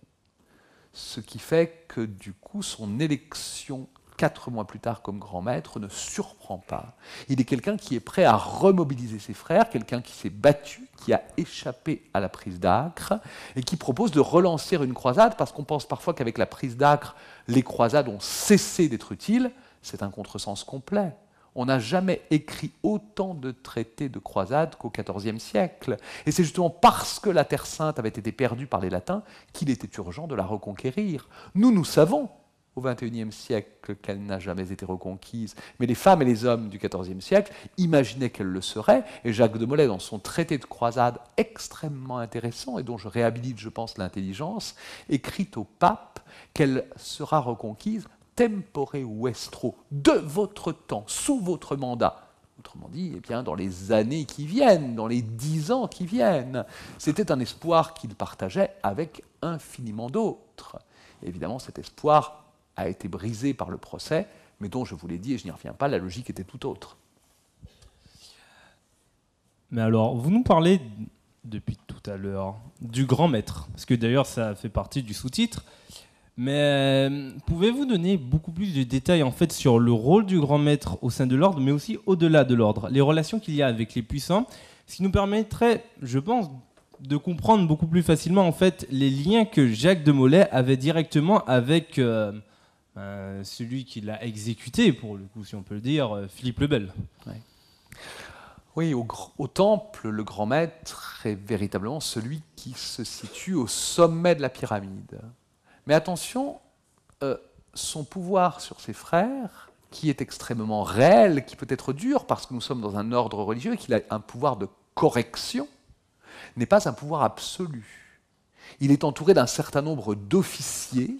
Ce qui fait que du coup, son élection quatre mois plus tard comme grand maître ne surprend pas. Il est quelqu'un qui est prêt à remobiliser ses frères, quelqu'un qui s'est battu, qui a échappé à la prise d'Acre et qui propose de relancer une croisade parce qu'on pense parfois qu'avec la prise d'Acre, les croisades ont cessé d'être utiles. C'est un contresens complet. On n'a jamais écrit autant de traités de croisade qu'au XIVe siècle. Et c'est justement parce que la Terre Sainte avait été perdue par les Latins qu'il était urgent de la reconquérir. Nous, nous savons au XXIe siècle qu'elle n'a jamais été reconquise. Mais les femmes et les hommes du XIVe siècle imaginaient qu'elle le serait. Et Jacques de Molay, dans son traité de croisade extrêmement intéressant et dont je réhabilite, je pense, l'intelligence, écrit au pape qu'elle sera reconquise tempore estro, de votre temps, sous votre mandat. Autrement dit, eh bien, dans les années qui viennent, dans les dix ans qui viennent. C'était un espoir qu'il partageait avec infiniment d'autres. Évidemment, cet espoir a été brisé par le procès, mais dont je vous l'ai dit, et je n'y reviens pas, la logique était tout autre. Mais alors, vous nous parlez depuis tout à l'heure du grand maître, parce que d'ailleurs ça fait partie du sous-titre. Mais euh, pouvez-vous donner beaucoup plus de détails en fait sur le rôle du grand maître au sein de l'ordre, mais aussi au-delà de l'ordre, les relations qu'il y a avec les puissants, ce qui nous permettrait, je pense, de comprendre beaucoup plus facilement en fait les liens que Jacques de Molay avait directement avec euh, euh, celui qui l'a exécuté, pour le coup, si on peut le dire, Philippe le Bel. Oui, au, temple, le grand maître est véritablement celui qui se situe au sommet de la pyramide. Mais attention, euh, son pouvoir sur ses frères, qui est extrêmement réel, qui peut être dur parce que nous sommes dans un ordre religieux et qu'il a un pouvoir de correction, n'est pas un pouvoir absolu. Il est entouré d'un certain nombre d'officiers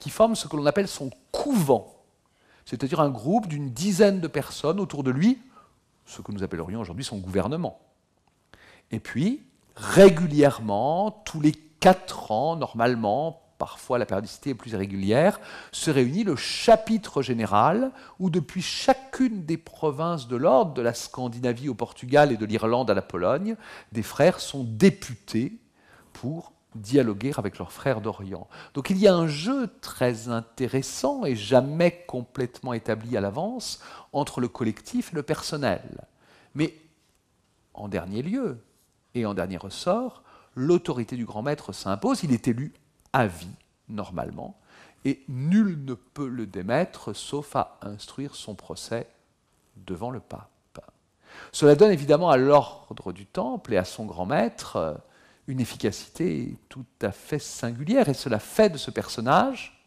qui forment ce que l'on appelle son couvent, c'est-à-dire un groupe d'une dizaine de personnes autour de lui, ce que nous appellerions aujourd'hui son gouvernement. Et puis, régulièrement, tous les quatre ans, normalement, parfois la périodicité est plus irrégulière, se réunit le chapitre général où depuis chacune des provinces de l'ordre, de la Scandinavie au Portugal et de l'Irlande à la Pologne, des frères sont députés pour dialoguer avec leurs frères d'Orient. Donc il y a un jeu très intéressant et jamais complètement établi à l'avance entre le collectif et le personnel. Mais en dernier lieu et en dernier ressort, l'autorité du grand maître s'impose, il est élu à vie, normalement, et nul ne peut le démettre sauf à instruire son procès devant le pape. Cela donne évidemment à l'ordre du temple et à son grand maître euh, une efficacité tout à fait singulière, et cela fait de ce personnage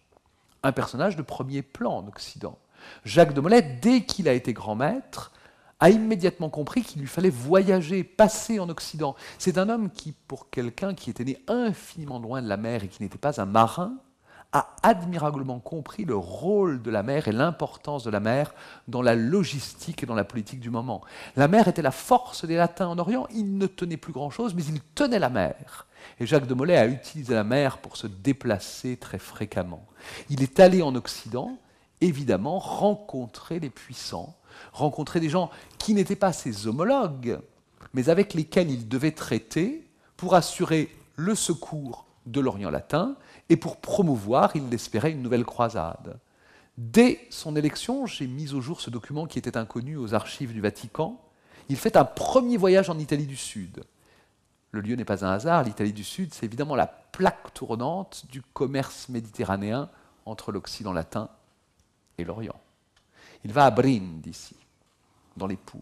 un personnage de premier plan en Occident. Jacques de Molay, dès qu'il a été grand maître, a immédiatement compris qu'il lui fallait voyager, passer en Occident. C'est un homme qui, pour quelqu'un qui était né infiniment loin de la mer et qui n'était pas un marin, a admirablement compris le rôle de la mer et l'importance de la mer dans la logistique et dans la politique du moment. La mer était la force des Latins en Orient, ils ne tenaient plus grand-chose, mais ils tenaient la mer. Et Jacques de Molay a utilisé la mer pour se déplacer très fréquemment. Il est allé en Occident, évidemment, rencontrer les puissants rencontrer des gens qui n'étaient pas ses homologues, mais avec lesquels il devait traiter pour assurer le secours de l'Orient latin et pour promouvoir, il l'espérait, une nouvelle croisade. Dès son élection, j'ai mis au jour ce document qui était inconnu aux archives du Vatican. Il fait un premier voyage en Italie du Sud. Le lieu n'est pas un hasard, l'Italie du Sud, c'est évidemment la plaque tournante du commerce méditerranéen entre l'Occident latin et l'Orient. Il va à Brindisi, dans les Pouilles.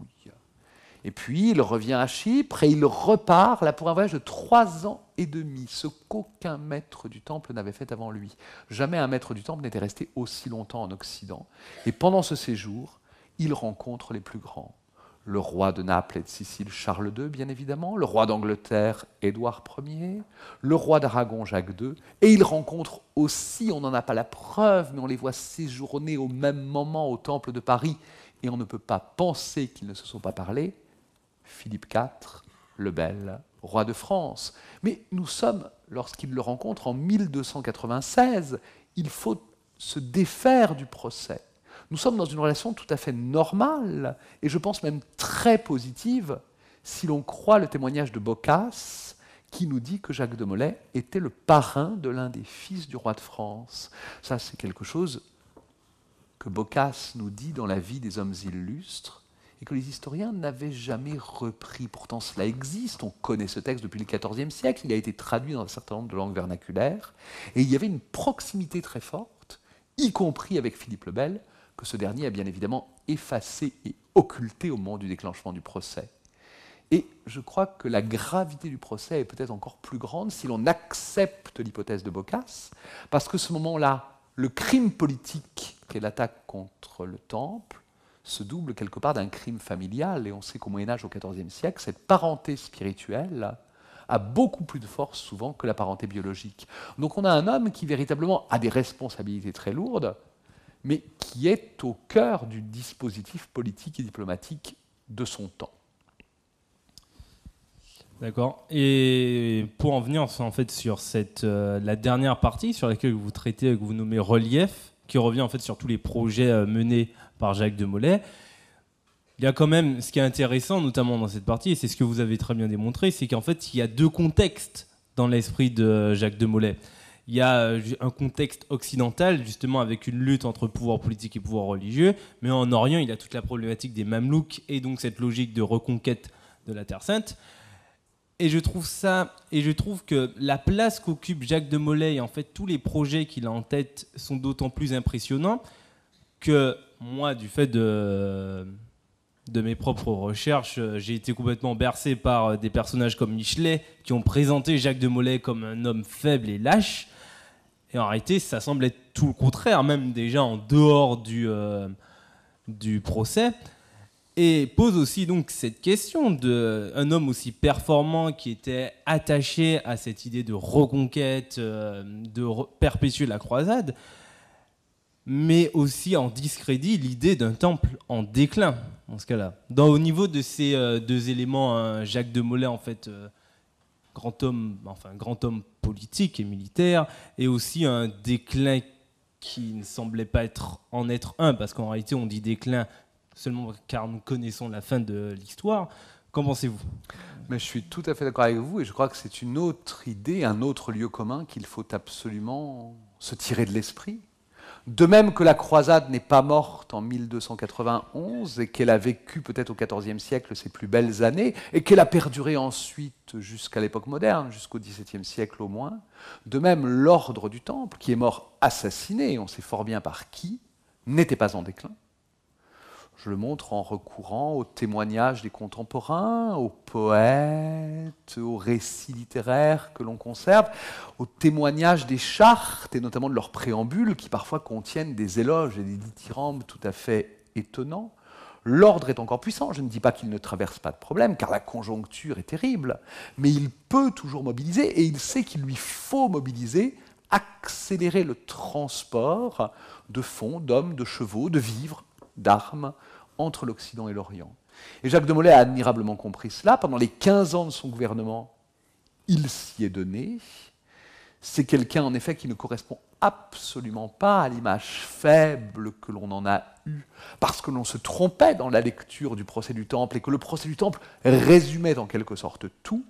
Et puis il revient à Chypre et il repart là pour un voyage de trois ans et demi, ce qu'aucun maître du temple n'avait fait avant lui. Jamais un maître du temple n'était resté aussi longtemps en Occident. Et pendant ce séjour, il rencontre les plus grands le roi de Naples et de Sicile Charles II, bien évidemment, le roi d'Angleterre Édouard Ier, le roi d'Aragon Jacques II, et il rencontre aussi, on n'en a pas la preuve, mais on les voit séjourner au même moment au Temple de Paris, et on ne peut pas penser qu'ils ne se sont pas parlé, Philippe IV, le bel roi de France. Mais nous sommes, lorsqu'il le rencontre en 1296, il faut se défaire du procès nous sommes dans une relation tout à fait normale, et je pense même très positive, si l'on croit le témoignage de Bocas qui nous dit que Jacques de Molay était le parrain de l'un des fils du roi de France. Ça, c'est quelque chose que Bocas nous dit dans la vie des hommes illustres et que les historiens n'avaient jamais repris. Pourtant, cela existe. On connaît ce texte depuis le XIVe siècle. Il a été traduit dans un certain nombre de langues vernaculaires. Et il y avait une proximité très forte, y compris avec Philippe le Bel, que ce dernier a bien évidemment effacé et occulté au moment du déclenchement du procès. Et je crois que la gravité du procès est peut-être encore plus grande si l'on accepte l'hypothèse de Bocas, parce que ce moment-là, le crime politique qu'est l'attaque contre le temple se double quelque part d'un crime familial, et on sait qu'au Moyen Âge, au XIVe siècle, cette parenté spirituelle a beaucoup plus de force souvent que la parenté biologique. Donc on a un homme qui véritablement a des responsabilités très lourdes, mais qui est au cœur du dispositif politique et diplomatique de son temps. D'accord. Et pour en venir en fait sur cette, euh, la dernière partie sur laquelle vous traitez, que vous nommez relief, qui revient en fait sur tous les projets euh, menés par Jacques de Molay, il y a quand même ce qui est intéressant, notamment dans cette partie, et c'est ce que vous avez très bien démontré, c'est qu'en fait il y a deux contextes dans l'esprit de Jacques de Molay il y a euh, un contexte occidental, justement, avec une lutte entre pouvoir politique et pouvoir religieux. Mais en Orient, il y a toute la problématique des Mamelouks et donc cette logique de reconquête de la Terre Sainte. Et je trouve ça, et je trouve que la place qu'occupe Jacques de Molay en fait tous les projets qu'il a en tête sont d'autant plus impressionnants que moi, du fait de, de mes propres recherches, euh, j'ai été complètement bercé par euh, des personnages comme Michelet qui ont présenté Jacques de Molay comme un homme faible et lâche. Et en réalité, ça semble être tout le contraire, même déjà en dehors du, euh, du procès. Et pose aussi donc cette question d'un homme aussi performant qui était attaché à cette idée de reconquête, euh, de perpétuer la croisade, mais aussi en discrédit l'idée d'un temple en déclin, en ce cas-là. Au niveau de ces euh, deux éléments, hein, Jacques de Molay, en fait, grand homme, enfin grand homme politique et militaire, et aussi un déclin qui ne semblait pas être en être un, parce qu'en réalité on dit déclin seulement car nous connaissons la fin de l'histoire. Qu'en pensez-vous Mais Je suis tout à fait d'accord avec vous, et je crois que c'est une autre idée, un autre lieu commun qu'il faut absolument se tirer de l'esprit de même que la croisade n'est pas morte en 1291 et qu'elle a vécu peut-être au XIVe siècle ses plus belles années et qu'elle a perduré ensuite jusqu'à l'époque moderne, jusqu'au XVIIe siècle au moins, de même l'ordre du Temple, qui est mort assassiné, on sait fort bien par qui, n'était pas en déclin. Je le montre en recourant aux témoignages des contemporains, aux poètes, aux récits littéraires que l'on conserve, aux témoignages des chartes et notamment de leurs préambules qui parfois contiennent des éloges et des dithyrambes tout à fait étonnants. L'ordre est encore puissant, je ne dis pas qu'il ne traverse pas de problème, car la conjoncture est terrible, mais il peut toujours mobiliser, et il sait qu'il lui faut mobiliser, accélérer le transport de fonds, d'hommes, de chevaux, de vivres, d'armes entre l'Occident et l'Orient. Et Jacques de Molay a admirablement compris cela. Pendant les 15 ans de son gouvernement, il s'y est donné. C'est quelqu'un, en effet, qui ne correspond absolument pas à l'image faible que l'on en a eue, parce que l'on se trompait dans la lecture du procès du Temple et que le procès du Temple résumait en quelque sorte tout.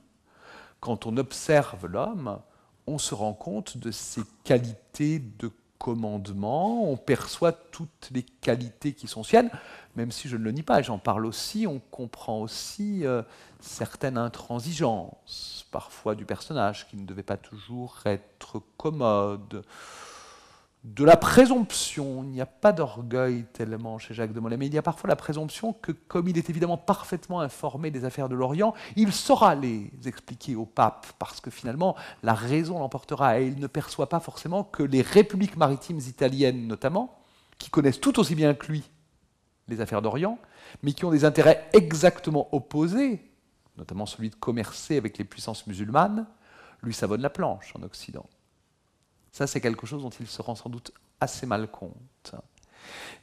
Quand on observe l'homme, on se rend compte de ses qualités de commandement, on perçoit toutes les qualités qui sont siennes, même si je ne le nie pas, j'en parle aussi, on comprend aussi euh, certaines intransigences, parfois du personnage, qui ne devait pas toujours être commode de la présomption. Il n'y a pas d'orgueil tellement chez Jacques de Molay, mais il y a parfois la présomption que, comme il est évidemment parfaitement informé des affaires de l'Orient, il saura les expliquer au pape, parce que finalement, la raison l'emportera et il ne perçoit pas forcément que les républiques maritimes italiennes, notamment, qui connaissent tout aussi bien que lui les affaires d'Orient, mais qui ont des intérêts exactement opposés, notamment celui de commercer avec les puissances musulmanes, lui savonne la planche en Occident. Ça, c'est quelque chose dont il se rend sans doute assez mal compte.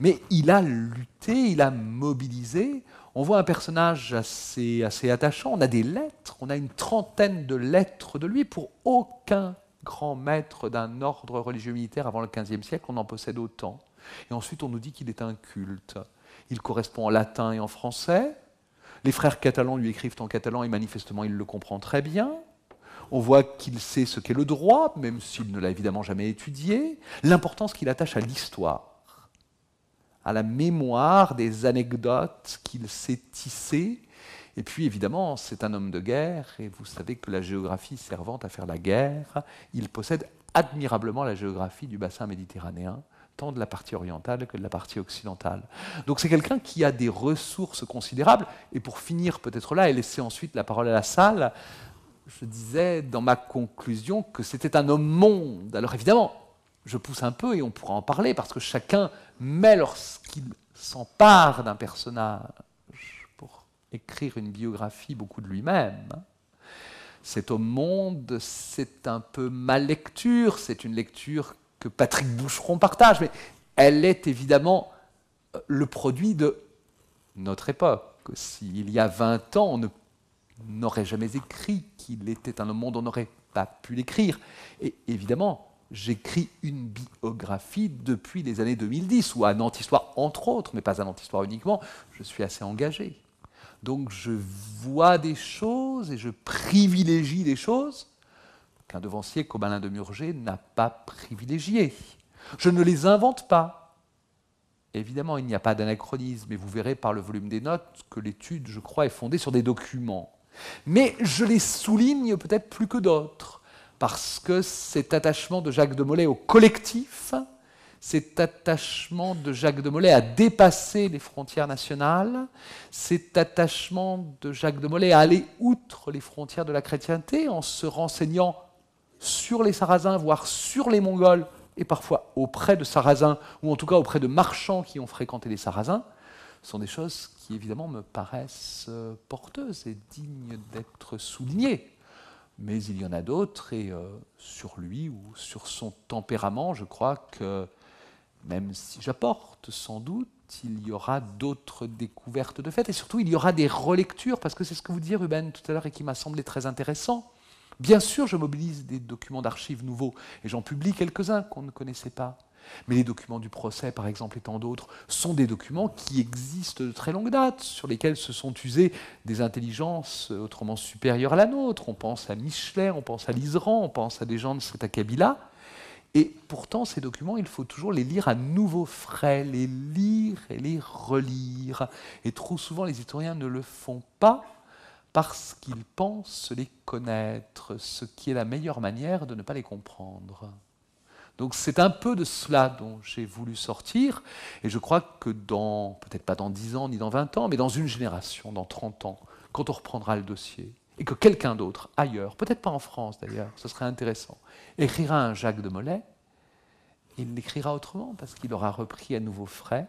Mais il a lutté, il a mobilisé. On voit un personnage assez, assez attachant. On a des lettres, on a une trentaine de lettres de lui pour aucun grand maître d'un ordre religieux militaire avant le XVe siècle. On en possède autant. Et ensuite, on nous dit qu'il est un culte. Il correspond en latin et en français. Les frères catalans lui écrivent en catalan et manifestement, il le comprend très bien. On voit qu'il sait ce qu'est le droit, même s'il ne l'a évidemment jamais étudié, l'importance qu'il attache à l'histoire, à la mémoire des anecdotes qu'il sait tisser. Et puis évidemment, c'est un homme de guerre, et vous savez que la géographie servant à faire la guerre, il possède admirablement la géographie du bassin méditerranéen, tant de la partie orientale que de la partie occidentale. Donc c'est quelqu'un qui a des ressources considérables. Et pour finir peut-être là et laisser ensuite la parole à la salle, je disais dans ma conclusion que c'était un homme monde. Alors évidemment, je pousse un peu et on pourra en parler parce que chacun met lorsqu'il s'empare d'un personnage pour écrire une biographie beaucoup de lui-même. Hein. Cet homme monde, c'est un peu ma lecture, c'est une lecture que Patrick Boucheron partage, mais elle est évidemment euh, le produit de notre époque. S'il y a 20 ans, on ne n'aurait jamais écrit, qu'il était un monde on n'aurait pas pu l'écrire. Et évidemment, j'écris une biographie depuis les années 2010, ou un anti histoire entre autres, mais pas un anti histoire uniquement, je suis assez engagé. Donc je vois des choses et je privilégie des choses qu'un devancier comme Alain de Murger n'a pas privilégié. Je ne les invente pas. Évidemment, il n'y a pas d'anachronisme, et vous verrez par le volume des notes que l'étude, je crois, est fondée sur des documents. Mais je les souligne peut-être plus que d'autres, parce que cet attachement de Jacques de Molay au collectif, cet attachement de Jacques de Molay à dépasser les frontières nationales, cet attachement de Jacques de Molay à aller outre les frontières de la chrétienté en se renseignant sur les Sarrasins, voire sur les Mongols, et parfois auprès de Sarrasins, ou en tout cas auprès de marchands qui ont fréquenté les Sarrasins, sont des choses évidemment me paraissent euh, porteuses et dignes d'être soulignées. Mais il y en a d'autres, et euh, sur lui ou sur son tempérament, je crois que même si j'apporte sans doute, il y aura d'autres découvertes de fait, et surtout il y aura des relectures, parce que c'est ce que vous disiez Ruben tout à l'heure et qui m'a semblé très intéressant. Bien sûr, je mobilise des documents d'archives nouveaux, et j'en publie quelques-uns qu'on ne connaissait pas. Mais les documents du procès, par exemple, et tant d'autres, sont des documents qui existent de très longue date, sur lesquels se sont usées des intelligences euh, autrement supérieures à la nôtre. On pense à Michelet, on pense à Liseran, on pense à des gens de cet acabit-là. Et pourtant, ces documents, il faut toujours les lire à nouveau frais, les lire et les relire. Et trop souvent, les historiens ne le font pas parce qu'ils pensent les connaître, ce qui est la meilleure manière de ne pas les comprendre. Donc c'est un peu de cela dont j'ai voulu sortir, et je crois que dans, peut-être pas dans 10 ans ni dans 20 ans, mais dans une génération, dans 30 ans, quand on reprendra le dossier, et que quelqu'un d'autre, ailleurs, peut-être pas en France d'ailleurs, ce serait intéressant, écrira un Jacques de Molay, il l'écrira autrement, parce qu'il aura repris à nouveau frais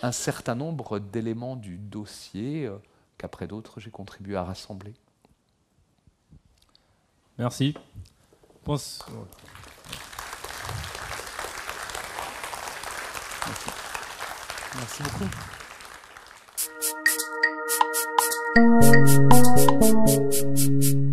un certain nombre d'éléments du dossier euh, qu'après d'autres j'ai contribué à rassembler. Merci. Merci. beaucoup.